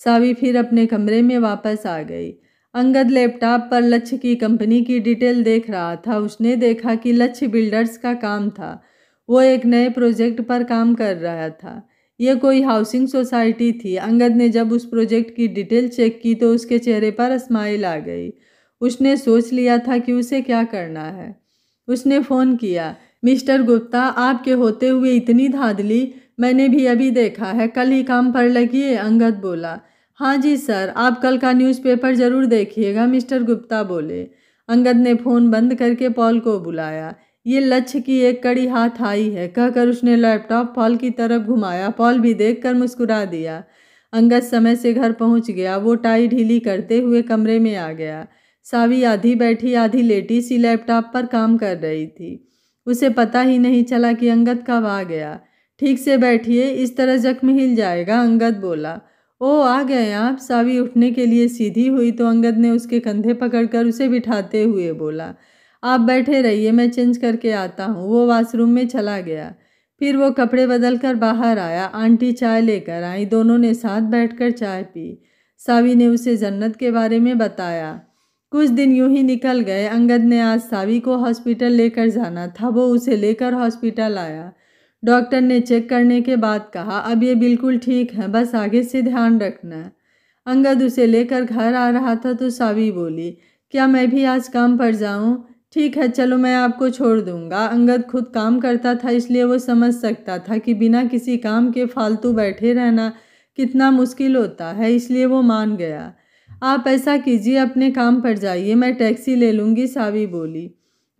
सावी फिर अपने कमरे में वापस आ गई अंगद लैपटॉप पर लक्ष्य की कंपनी की डिटेल देख रहा था उसने देखा कि लक्ष्य बिल्डर्स का काम था वो एक नए प्रोजेक्ट पर काम कर रहा था ये कोई हाउसिंग सोसाइटी थी अंगद ने जब उस प्रोजेक्ट की डिटेल चेक की तो उसके चेहरे पर स्माइल आ गई उसने सोच लिया था कि उसे क्या करना है उसने फ़ोन किया मिस्टर गुप्ता आपके होते हुए इतनी धाधली मैंने भी अभी देखा है कल ही काम पर लगी अंगद बोला हाँ जी सर आप कल का न्यूज़पेपर ज़रूर देखिएगा मिस्टर गुप्ता बोले अंगद ने फ़ोन बंद करके पॉल को बुलाया ये लक्ष्य की एक कड़ी हाथ आई है कहकर उसने लैपटॉप पॉल की तरफ घुमाया पॉल भी देख मुस्कुरा दिया अंगद समय से घर पहुंच गया वो टाई ढीली करते हुए कमरे में आ गया सावी आधी बैठी आधी लेटी सी लैपटॉप पर काम कर रही थी उसे पता ही नहीं चला कि अंगद कब आ गया ठीक से बैठिए इस तरह जख्म हिल जाएगा अंगद बोला ओ आ गए आप सावी उठने के लिए सीधी हुई तो अंगद ने उसके कंधे पकड़कर उसे बिठाते हुए बोला आप बैठे रहिए मैं चेंज करके आता हूँ वो वाशरूम में चला गया फिर वो कपड़े बदल कर बाहर आया आंटी चाय लेकर आई दोनों ने साथ बैठकर चाय पी सावी ने उसे जन्नत के बारे में बताया कुछ दिन यूं ही निकल गए अंगद ने आज सावी को हॉस्पिटल लेकर जाना था वो उसे लेकर हॉस्पिटल आया डॉक्टर ने चेक करने के बाद कहा अब ये बिल्कुल ठीक है बस आगे से ध्यान रखना अंगद उसे लेकर घर आ रहा था तो सावी बोली क्या मैं भी आज काम पर जाऊँ ठीक है चलो मैं आपको छोड़ दूँगा अंगद खुद काम करता था इसलिए वो समझ सकता था कि बिना किसी काम के फालतू बैठे रहना कितना मुश्किल होता है इसलिए वो मान गया आप ऐसा कीजिए अपने काम पर जाइए मैं टैक्सी ले लूँगी सावी बोली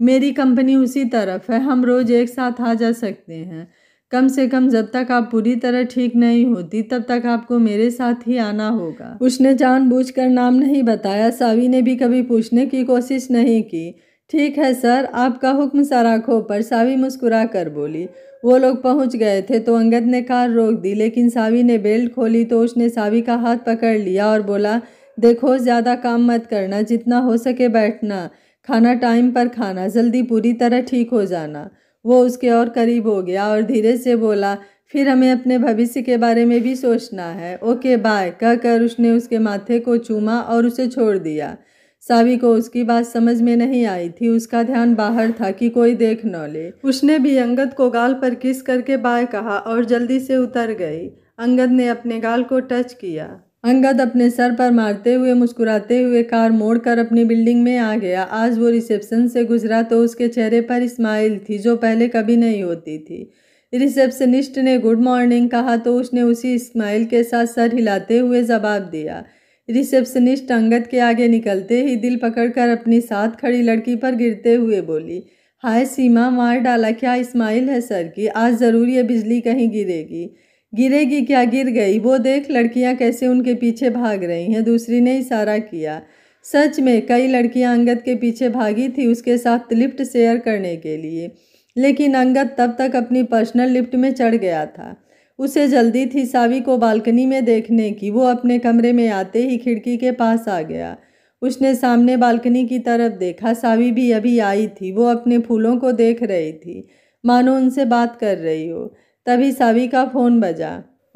मेरी कंपनी उसी तरफ है हम रोज़ एक साथ आ जा सकते हैं कम से कम जब तक आप पूरी तरह ठीक नहीं होती तब तक आपको मेरे साथ ही आना होगा उसने जानबूझकर नाम नहीं बताया सावी ने भी कभी पूछने की कोशिश नहीं की ठीक है सर आपका हुक्म सराखों पर सावी मुस्कुरा कर बोली वो लोग पहुंच गए थे तो अंगद ने कार रोक दी लेकिन सावी ने बेल्ट खोली तो उसने सावी का हाथ पकड़ लिया और बोला देखो ज़्यादा काम मत करना जितना हो सके बैठना खाना टाइम पर खाना जल्दी पूरी तरह ठीक हो जाना वो उसके और करीब हो गया और धीरे से बोला फिर हमें अपने भविष्य के बारे में भी सोचना है ओके बाय कहकर उसने उसके माथे को चूमा और उसे छोड़ दिया सावी को उसकी बात समझ में नहीं आई थी उसका ध्यान बाहर था कि कोई देख न ले उसने भी अंगद को गाल पर किस करके बाय कहा और जल्दी से उतर गई अंगद ने अपने गाल को टच किया अंगद अपने सर पर मारते हुए मुस्कुराते हुए कार मोड़कर अपनी बिल्डिंग में आ गया आज वो रिसेप्शन से गुजरा तो उसके चेहरे पर स्माइल थी जो पहले कभी नहीं होती थी रिसेप्शनिस्ट ने गुड मॉर्निंग कहा तो उसने उसी स्माइल के साथ सर हिलाते हुए जवाब दिया रिसेप्शनिस्ट अंगद के आगे निकलते ही दिल पकड़कर अपनी साथ खड़ी लड़की पर गिरते हुए बोली हाय सीमा मार डाला क्या स्माइल है सर की आज ज़रूर यह बिजली कहीं गिरेगी गिरेगी क्या गिर गई वो देख लड़कियां कैसे उनके पीछे भाग रही हैं दूसरी ने इशारा किया सच में कई लड़कियां अंगद के पीछे भागी थी उसके साथ लिफ्ट शेयर करने के लिए लेकिन अंगद तब तक अपनी पर्सनल लिफ्ट में चढ़ गया था उसे जल्दी थी सावी को बालकनी में देखने की वो अपने कमरे में आते ही खिड़की के पास आ गया उसने सामने बालकनी की तरफ देखा सावी भी अभी आई थी वो अपने फूलों को देख रही थी मानो उनसे बात कर रही हो तभी सावी का फ़ोन बजा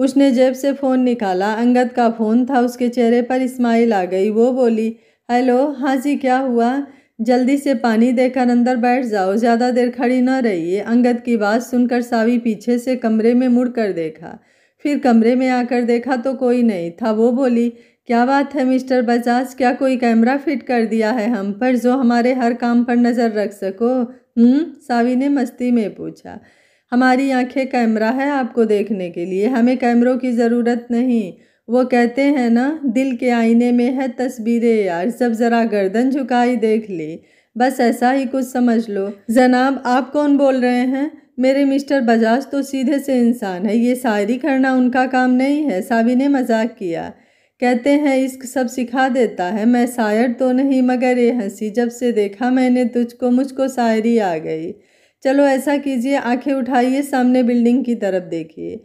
उसने जेब से फ़ोन निकाला अंगद का फ़ोन था उसके चेहरे पर स्माइल आ गई वो बोली हेलो हाँ जी क्या हुआ जल्दी से पानी देकर अंदर बैठ जाओ ज़्यादा देर खड़ी ना रहिए अंगद की बात सुनकर सावी पीछे से कमरे में मुड़ कर देखा फिर कमरे में आकर देखा तो कोई नहीं था वो बोली क्या बात है मिस्टर बजाज क्या कोई कैमरा फिट कर दिया है हम पर जो हमारे हर काम पर नज़र रख सको हम्म सावी ने मस्ती में पूछा हमारी आंखें कैमरा है आपको देखने के लिए हमें कैमरों की ज़रूरत नहीं वो कहते हैं ना दिल के आईने में है तस्वीरें यार सब ज़रा गर्दन झुकाई देख ले बस ऐसा ही कुछ समझ लो जनाब आप कौन बोल रहे हैं मेरे मिस्टर बजाज तो सीधे से इंसान है ये शायरी करना उनका काम नहीं है सावी ने मजाक किया कहते हैं इश्क सब सिखा देता है मैं शायर तो नहीं मगर ये हंसी जब से देखा मैंने तुझको मुझको शायरी आ गई चलो ऐसा कीजिए आंखें उठाइए सामने बिल्डिंग की तरफ देखिए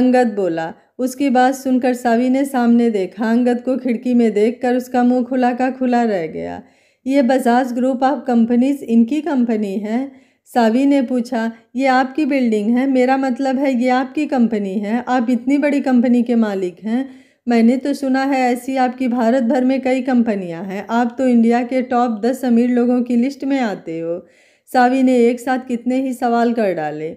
अंगद बोला उसकी बात सुनकर सावी ने सामने देखा अंगद को खिड़की में देखकर उसका मुंह खुला का खुला रह गया ये बजाज ग्रुप ऑफ कंपनीज इनकी कंपनी है सावी ने पूछा ये आपकी बिल्डिंग है मेरा मतलब है ये आपकी कंपनी है आप इतनी बड़ी कंपनी के मालिक हैं मैंने तो सुना है ऐसी आपकी भारत भर में कई कंपनियां हैं आप तो इंडिया के टॉप दस अमीर लोगों की लिस्ट में आते हो सावी ने एक साथ कितने ही सवाल कर डाले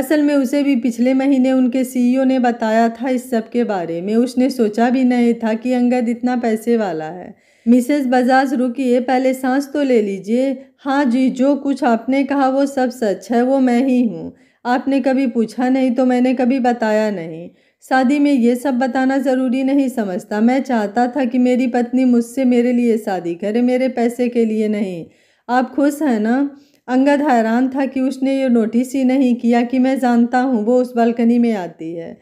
असल में उसे भी पिछले महीने उनके सीईओ ने बताया था इस सब के बारे में उसने सोचा भी नहीं था कि अंगद इतना पैसे वाला है मिसेस बजाज रुकिए पहले सांस तो ले लीजिए हाँ जी जो कुछ आपने कहा वो सब सच है वो मैं ही हूँ आपने कभी पूछा नहीं तो मैंने कभी बताया नहीं शादी में ये सब बताना ज़रूरी नहीं समझता मैं चाहता था कि मेरी पत्नी मुझसे मेरे लिए शादी करे मेरे पैसे के लिए नहीं आप खुश हैं ना अंगद हैरान था कि उसने ये नोटिस ही नहीं किया कि मैं जानता हूँ वो उस बालकनी में आती है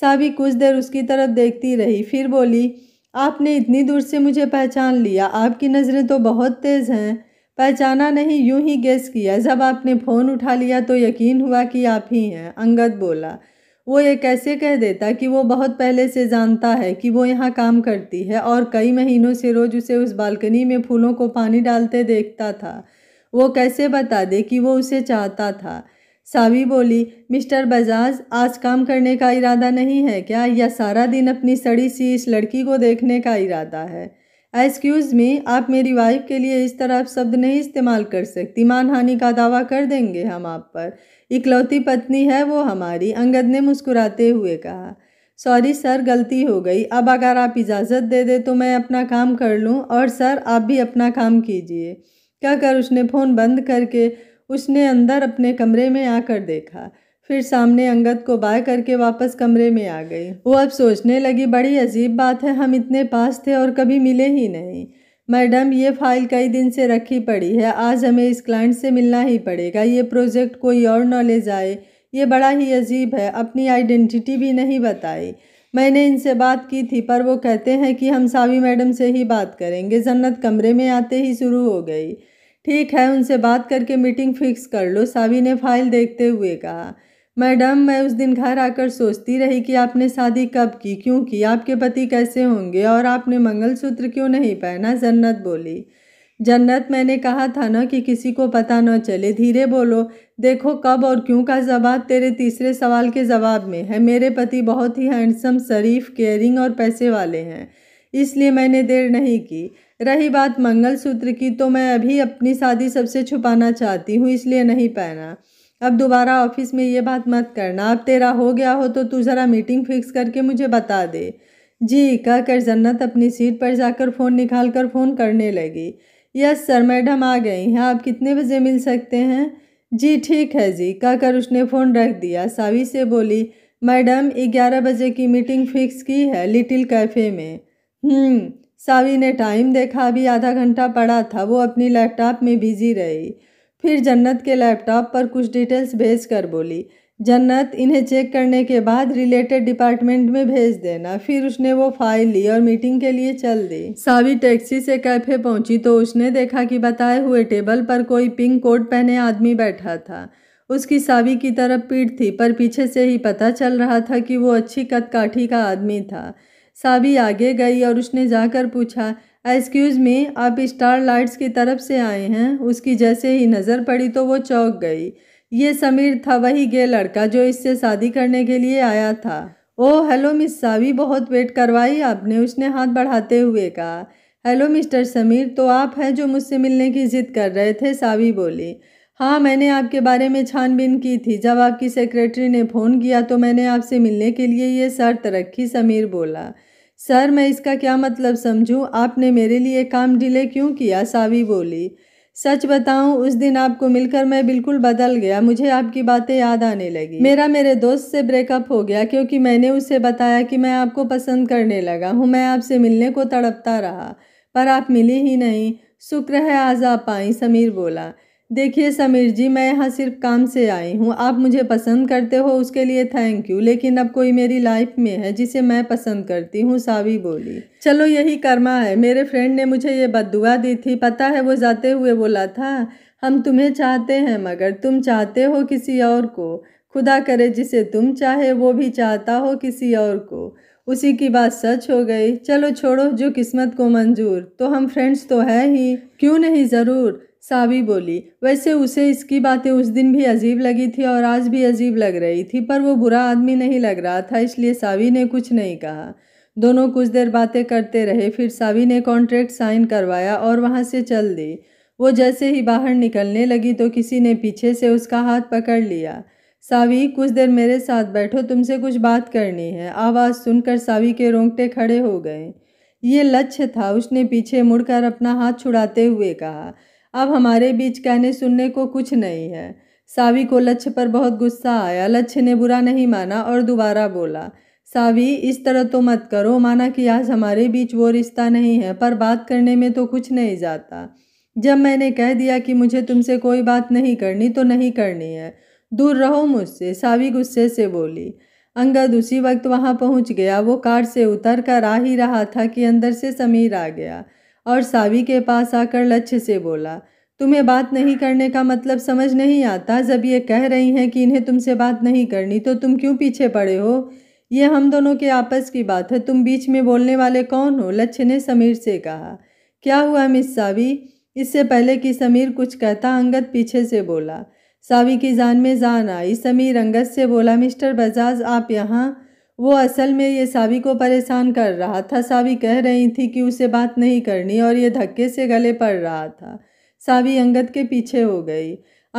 साबी कुछ देर उसकी तरफ देखती रही फिर बोली आपने इतनी दूर से मुझे पहचान लिया आपकी नज़रें तो बहुत तेज़ हैं पहचाना नहीं यूं ही गेस किया जब आपने फ़ोन उठा लिया तो यकीन हुआ कि आप ही हैं अंगद बोला वो ये कैसे कह देता कि वो बहुत पहले से जानता है कि वो यहाँ काम करती है और कई महीनों से रोज़ उसे उस बालकनी में फूलों को पानी डालते देखता था वो कैसे बता दे कि वो उसे चाहता था सावी बोली मिस्टर बजाज आज काम करने का इरादा नहीं है क्या या सारा दिन अपनी सड़ी सी इस लड़की को देखने का इरादा है एक्सक्यूज़ मी आप मेरी वाइफ के लिए इस तरह शब्द नहीं इस्तेमाल कर सकती मानहानि का दावा कर देंगे हम आप पर इकलौती पत्नी है वो हमारी अंगद ने मुस्कुराते हुए कहा सॉरी सर गलती हो गई अब अगर आप इजाज़त दे दे तो मैं अपना काम कर लूँ और सर आप भी अपना काम कीजिए क्या कर उसने फ़ोन बंद करके उसने अंदर अपने कमरे में आकर देखा फिर सामने अंगद को बाय करके वापस कमरे में आ गई वो अब सोचने लगी बड़ी अजीब बात है हम इतने पास थे और कभी मिले ही नहीं मैडम ये फ़ाइल कई दिन से रखी पड़ी है आज हमें इस क्लाइंट से मिलना ही पड़ेगा ये प्रोजेक्ट कोई और नॉलेज आए ये बड़ा ही अजीब है अपनी आइडेंटिटी भी नहीं बताई मैंने इनसे बात की थी पर वो कहते हैं कि हम सावी मैडम से ही बात करेंगे जन्नत कमरे में आते ही शुरू हो गई ठीक है उनसे बात करके मीटिंग फिक्स कर लो सावी ने फाइल देखते हुए कहा मैडम मैं उस दिन घर आकर सोचती रही कि आपने शादी कब की क्यों की आपके पति कैसे होंगे और आपने मंगलसूत्र क्यों नहीं पहना जन्नत बोली जन्नत मैंने कहा था ना कि किसी को पता न चले धीरे बोलो देखो कब और क्यों का जवाब तेरे तीसरे सवाल के जवाब में है मेरे पति बहुत ही हैंडसम शरीफ केयरिंग और पैसे वाले हैं इसलिए मैंने देर नहीं की रही बात मंगलसूत्र की तो मैं अभी अपनी शादी सबसे छुपाना चाहती हूँ इसलिए नहीं पहना अब दोबारा ऑफिस में ये बात मत करना अब तेरा हो गया हो तो तू ज़रा मीटिंग फिक्स करके मुझे बता दे जी कहकर जन्नत अपनी सीट पर जाकर फ़ोन निकाल कर फ़ोन करने लगी यस सर मैडम आ गई हैं आप कितने बजे मिल सकते हैं जी ठीक है जी कहकर उसने फ़ोन रख दिया सावी से बोली मैडम ग्यारह बजे की मीटिंग फिक्स की है लिटिल कैफ़े में हम्म सावी ने टाइम देखा अभी आधा घंटा पड़ा था वो अपनी लैपटॉप में बिजी रही फिर जन्नत के लैपटॉप पर कुछ डिटेल्स भेज कर बोली जन्नत इन्हें चेक करने के बाद रिलेटेड डिपार्टमेंट में भेज देना फिर उसने वो फाइल ली और मीटिंग के लिए चल दी सावी टैक्सी से कैफ़े पहुंची तो उसने देखा कि बताए हुए टेबल पर कोई पिंक कोट पहने आदमी बैठा था उसकी सावी की तरफ पीठ थी पर पीछे से ही पता चल रहा था कि वो अच्छी कदकाठी का आदमी था साबी आगे गई और उसने जाकर पूछा एक्सक्यूज़ मी आप स्टार लाइट्स की तरफ से आए हैं उसकी जैसे ही नज़र पड़ी तो वो चौंक गई ये समीर था वही गे लड़का जो इससे शादी करने के लिए आया था ओह हेलो मिस सावी बहुत वेट करवाई आपने उसने हाथ बढ़ाते हुए कहा हेलो मिस्टर समीर तो आप हैं जो मुझसे मिलने की ज़िद कर रहे थे सावी बोली हाँ मैंने आपके बारे में छानबीन की थी जब आपकी सेक्रेटरी ने फ़ोन किया तो मैंने आपसे मिलने के लिए ये शर्त रखी समीर बोला सर मैं इसका क्या मतलब समझूं आपने मेरे लिए काम डिले क्यों किया सावी बोली सच बताऊं उस दिन आपको मिलकर मैं बिल्कुल बदल गया मुझे आपकी बातें याद आने लगी मेरा मेरे दोस्त से ब्रेकअप हो गया क्योंकि मैंने उसे बताया कि मैं आपको पसंद करने लगा हूँ मैं आपसे मिलने को तड़पता रहा पर आप मिली ही नहीं शुक्र है आज आप आई समीर बोला देखिए समीर जी मैं यहाँ सिर्फ काम से आई हूँ आप मुझे पसंद करते हो उसके लिए थैंक यू लेकिन अब कोई मेरी लाइफ में है जिसे मैं पसंद करती हूँ सावी बोली चलो यही कर्मा है मेरे फ्रेंड ने मुझे ये बदुआ दी थी पता है वो जाते हुए बोला था हम तुम्हें चाहते हैं मगर तुम चाहते हो किसी और को खुदा करे जिसे तुम चाहे वो भी चाहता हो किसी और को उसी की बात सच हो गई चलो छोड़ो जो किस्मत को मंजूर तो हम फ्रेंड्स तो है ही क्यों नहीं ज़रूर साबी बोली वैसे उसे इसकी बातें उस दिन भी अजीब लगी थी और आज भी अजीब लग रही थी पर वो बुरा आदमी नहीं लग रहा था इसलिए सावी ने कुछ नहीं कहा दोनों कुछ देर बातें करते रहे फिर सावी ने कॉन्ट्रैक्ट साइन करवाया और वहाँ से चल दी वो जैसे ही बाहर निकलने लगी तो किसी ने पीछे से उसका हाथ पकड़ लिया सावी कुछ देर मेरे साथ बैठो तुमसे कुछ बात करनी है आवाज़ सुनकर सावी के रोंगटे खड़े हो गए ये लक्ष्य था उसने पीछे मुड़कर अपना हाथ छुड़ाते हुए कहा अब हमारे बीच कहने सुनने को कुछ नहीं है सावी को लच्छ पर बहुत गुस्सा आया लच्छ ने बुरा नहीं माना और दोबारा बोला सावी इस तरह तो मत करो माना कि आज हमारे बीच वो रिश्ता नहीं है पर बात करने में तो कुछ नहीं जाता जब मैंने कह दिया कि मुझे तुमसे कोई बात नहीं करनी तो नहीं करनी है दूर रहो मुझसे सावी गुस्से से बोली अंगद उसी वक्त वहाँ पहुँच गया वो कार से उतर कर आ ही रहा था कि अंदर से समीर आ गया और सावी के पास आकर लच्छ से बोला तुम्हें बात नहीं करने का मतलब समझ नहीं आता जब ये कह रही हैं कि इन्हें तुमसे बात नहीं करनी तो तुम क्यों पीछे पड़े हो ये हम दोनों के आपस की बात है तुम बीच में बोलने वाले कौन हो लच्छ ने समीर से कहा क्या हुआ मिस सावी इससे पहले कि समीर कुछ कहता अंगद पीछे से बोला सावी की जान में जान आई समीर अंगद से बोला मिस्टर बजाज आप यहाँ वो असल में ये सावी को परेशान कर रहा था सावी कह रही थी कि उसे बात नहीं करनी और ये धक्के से गले पड़ रहा था सावी अंगद के पीछे हो गई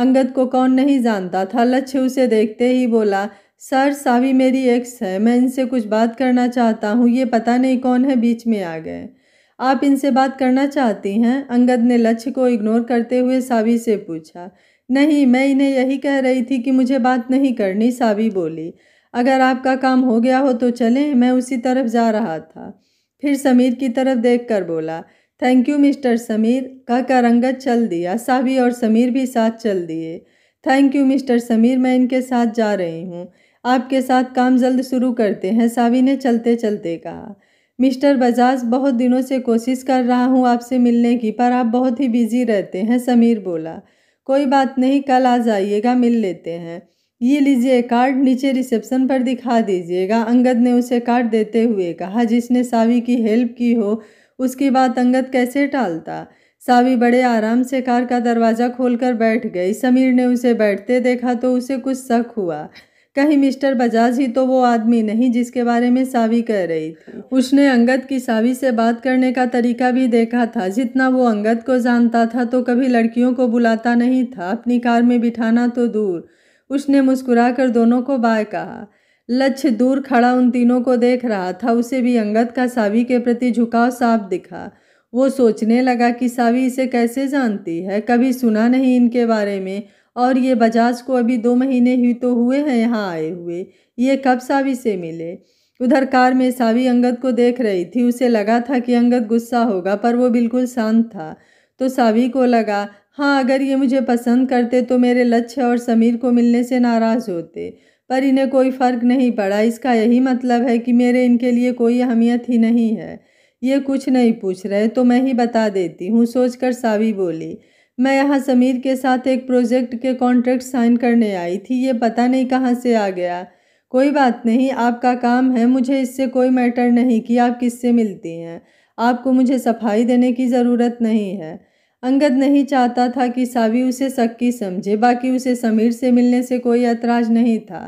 अंगद को कौन नहीं जानता था लक्ष्य उसे देखते ही बोला सर सावी मेरी एक्स है मैं इनसे कुछ बात करना चाहता हूँ ये पता नहीं कौन है बीच में आ गए आप इनसे बात करना चाहती हैं अंगद ने लच्छ को इग्नोर करते हुए सावी से पूछा नहीं मैं इन्हें यही कह रही थी कि मुझे बात नहीं करनी सावी बोली अगर आपका काम हो गया हो तो चलें मैं उसी तरफ जा रहा था फिर समीर की तरफ देख कर बोला थैंक यू मिस्टर समीर कहकर रंगत चल दिया साहबी और समीर भी साथ चल दिए थैंक यू मिस्टर समीर मैं इनके साथ जा रही हूँ आपके साथ काम जल्द शुरू करते हैं सावी ने चलते चलते कहा मिस्टर बजाज बहुत दिनों से कोशिश कर रहा हूँ आपसे मिलने की पर आप बहुत ही बिजी रहते हैं समीर बोला कोई बात नहीं कल आ जाइएगा मिल लेते हैं ये लीजिए कार्ड नीचे रिसेप्शन पर दिखा दीजिएगा अंगद ने उसे कार्ड देते हुए कहा जिसने सावी की हेल्प की हो उसकी बात अंगद कैसे टालता सावी बड़े आराम से कार का दरवाज़ा खोलकर बैठ गई समीर ने उसे बैठते देखा तो उसे कुछ शक हुआ कहीं मिस्टर बजाज ही तो वो आदमी नहीं जिसके बारे में सावी कह रही थी उसने अंगद की सावी से बात करने का तरीका भी देखा था जितना वो अंगद को जानता था तो कभी लड़कियों को बुलाता नहीं था अपनी कार में बिठाना तो दूर उसने मुस्कुराकर दोनों को बाय कहा लक्ष्य दूर खड़ा उन तीनों को देख रहा था उसे भी अंगद का सावी के प्रति झुकाव साफ दिखा वो सोचने लगा कि सावी इसे कैसे जानती है कभी सुना नहीं इनके बारे में और ये बजाज को अभी दो महीने ही तो हुए हैं यहाँ आए हुए ये कब सावी से मिले उधर कार में सावी अंगद को देख रही थी उसे लगा था कि अंगद गुस्सा होगा पर वो बिल्कुल शांत था तो सावी को लगा हाँ अगर ये मुझे पसंद करते तो मेरे लक्ष्य और समीर को मिलने से नाराज़ होते पर इन्हें कोई फ़र्क नहीं पड़ा इसका यही मतलब है कि मेरे इनके लिए कोई अहमियत ही नहीं है ये कुछ नहीं पूछ रहे तो मैं ही बता देती हूँ सोचकर सावी बोली मैं यहाँ समीर के साथ एक प्रोजेक्ट के कॉन्ट्रैक्ट साइन करने आई थी ये पता नहीं कहाँ से आ गया कोई बात नहीं आपका काम है मुझे इससे कोई मैटर नहीं कि आप किससे मिलती हैं आपको मुझे सफाई देने की ज़रूरत नहीं है अंगद नहीं चाहता था कि सावी उसे सक्की समझे बाकी उसे समीर से मिलने से कोई ऐतराज नहीं था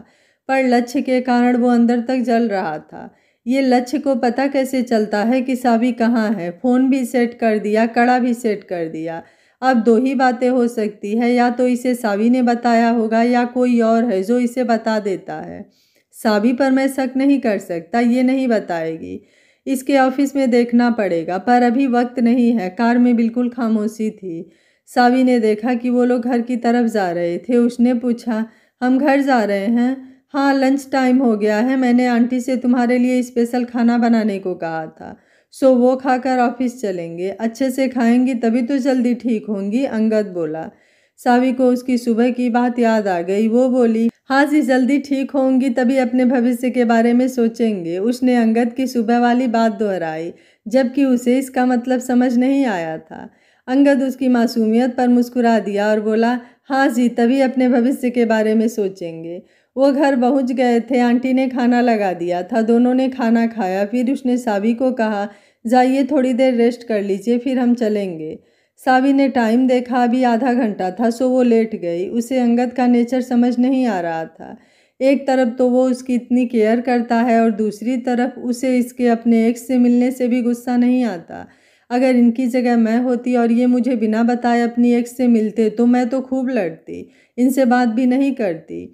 पर लक्ष्य के कारण वो अंदर तक जल रहा था ये लक्ष्य को पता कैसे चलता है कि सावी कहाँ है फ़ोन भी सेट कर दिया कड़ा भी सेट कर दिया अब दो ही बातें हो सकती है या तो इसे सावी ने बताया होगा या कोई और है जो इसे बता देता है सावी पर मैं शक नहीं कर सकता ये नहीं बताएगी इसके ऑफिस में देखना पड़ेगा पर अभी वक्त नहीं है कार में बिल्कुल खामोशी थी सावी ने देखा कि वो लोग घर की तरफ जा रहे थे उसने पूछा हम घर जा रहे हैं हाँ लंच टाइम हो गया है मैंने आंटी से तुम्हारे लिए स्पेशल खाना बनाने को कहा था सो वो खाकर ऑफिस चलेंगे अच्छे से खाएंगी तभी तो जल्दी ठीक होंगी अंगद बोला सावी को उसकी सुबह की बात याद आ गई वो बोली हाँ जी जल्दी ठीक होंगी तभी अपने भविष्य के बारे में सोचेंगे उसने अंगद की सुबह वाली बात दोहराई जबकि उसे इसका मतलब समझ नहीं आया था अंगद उसकी मासूमियत पर मुस्कुरा दिया और बोला हाँ जी तभी अपने भविष्य के बारे में सोचेंगे वो घर पहुँच गए थे आंटी ने खाना लगा दिया था दोनों ने खाना खाया फिर उसने सावी को कहा जाइए थोड़ी देर रेस्ट कर लीजिए फिर हम चलेंगे सावी ने टाइम देखा अभी आधा घंटा था सो वो लेट गई उसे अंगद का नेचर समझ नहीं आ रहा था एक तरफ तो वो उसकी इतनी केयर करता है और दूसरी तरफ उसे इसके अपने एक्स से मिलने से भी गुस्सा नहीं आता अगर इनकी जगह मैं होती और ये मुझे बिना बताए अपनी एक्स से मिलते तो मैं तो खूब लड़ती इनसे बात भी नहीं करती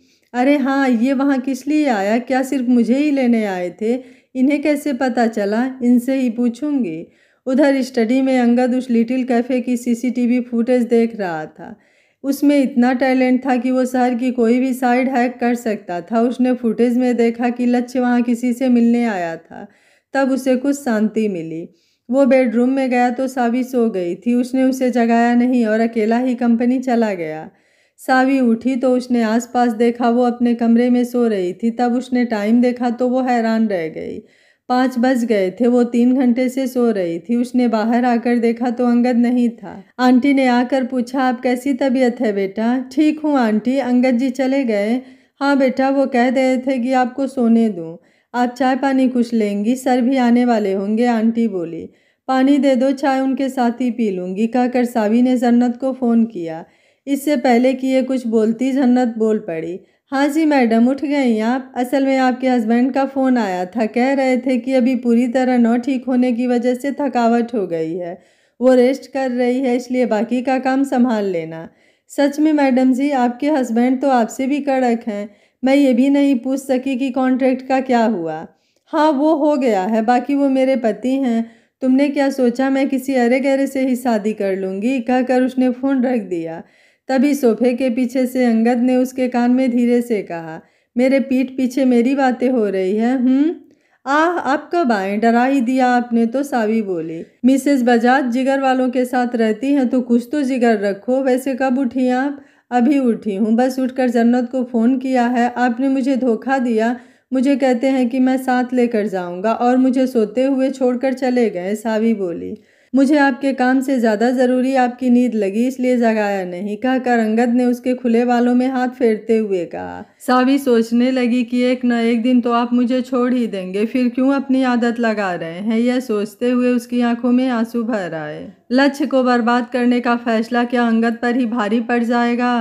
अरे हाँ ये वहाँ किस लिए आया क्या सिर्फ मुझे ही लेने आए थे इन्हें कैसे पता चला इनसे ही पूछूंगी उधर स्टडी में अंगद उस लिटिल कैफ़े की सीसीटीवी फुटेज देख रहा था उसमें इतना टैलेंट था कि वो शहर की कोई भी साइड हैक कर सकता था उसने फुटेज में देखा कि लक्ष्य वहाँ किसी से मिलने आया था तब उसे कुछ शांति मिली वो बेडरूम में गया तो सावी सो गई थी उसने उसे जगाया नहीं और अकेला ही कंपनी चला गया सावी उठी तो उसने आसपास देखा वो अपने कमरे में सो रही थी तब उसने टाइम देखा तो वो हैरान रह गई पाँच बज गए थे वो तीन घंटे से सो रही थी उसने बाहर आकर देखा तो अंगद नहीं था आंटी ने आकर पूछा आप कैसी तबीयत है बेटा ठीक हूँ आंटी अंगद जी चले गए हाँ बेटा वो कह रहे थे कि आपको सोने दूँ आप चाय पानी कुछ लेंगी सर भी आने वाले होंगे आंटी बोली पानी दे दो चाय उनके साथ ही पी लूँगी कहकर सावी ने जन्नत को फ़ोन किया इससे पहले कि ये कुछ बोलती जन्नत बोल पड़ी हाँ जी मैडम उठ गई आप असल में आपके हस्बैंड का फ़ोन आया था कह रहे थे कि अभी पूरी तरह न ठीक होने की वजह से थकावट हो गई है वो रेस्ट कर रही है इसलिए बाकी का काम संभाल लेना सच में मैडम जी आपके हस्बैंड तो आपसे भी कड़क हैं मैं ये भी नहीं पूछ सकी कि कॉन्ट्रैक्ट का क्या हुआ हाँ वो हो गया है बाकी वो मेरे पति हैं तुमने क्या सोचा मैं किसी अरे गहरे से ही शादी कर लूँगी कहकर उसने फ़ोन रख दिया तभी सोफे के पीछे से अंगद ने उसके कान में धीरे से कहा मेरे पीठ पीछे मेरी बातें हो रही हैं हम हम्म? आह आप कब आए डरा ही दिया आपने तो सावी बोली मिसेस बजाज जिगर वालों के साथ रहती हैं तो कुछ तो जिगर रखो वैसे कब उठी आप अभी उठी हूँ बस उठकर जन्नत को फ़ोन किया है आपने मुझे धोखा दिया मुझे कहते हैं कि मैं साथ लेकर जाऊँगा और मुझे सोते हुए छोड़कर चले गए सावी बोली मुझे आपके काम से ज़्यादा ज़रूरी आपकी नींद लगी इसलिए जगाया नहीं कहकर अंगद ने उसके खुले बालों में हाथ फेरते हुए कहा सावी सोचने लगी कि एक न एक दिन तो आप मुझे छोड़ ही देंगे फिर क्यों अपनी आदत लगा रहे हैं यह सोचते हुए उसकी आंखों में आंसू भर आए लक्ष्य को बर्बाद करने का फैसला क्या अंगद पर ही भारी पड़ जाएगा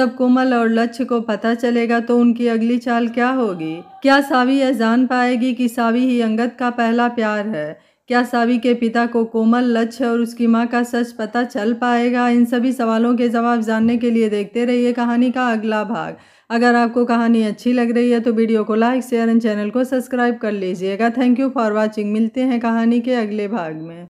जब कोमल और लक्ष्य को पता चलेगा तो उनकी अगली चाल क्या होगी क्या सावी यह जान पाएगी कि सावी ही अंगद का पहला प्यार है क्या सावी के पिता को कोमल लक्ष्य और उसकी माँ का सच पता चल पाएगा इन सभी सवालों के जवाब जानने के लिए देखते रहिए कहानी का अगला भाग अगर आपको कहानी अच्छी लग रही है तो वीडियो को लाइक शेयर एंड चैनल को सब्सक्राइब कर लीजिएगा थैंक यू फॉर वॉचिंग मिलते हैं कहानी के अगले भाग में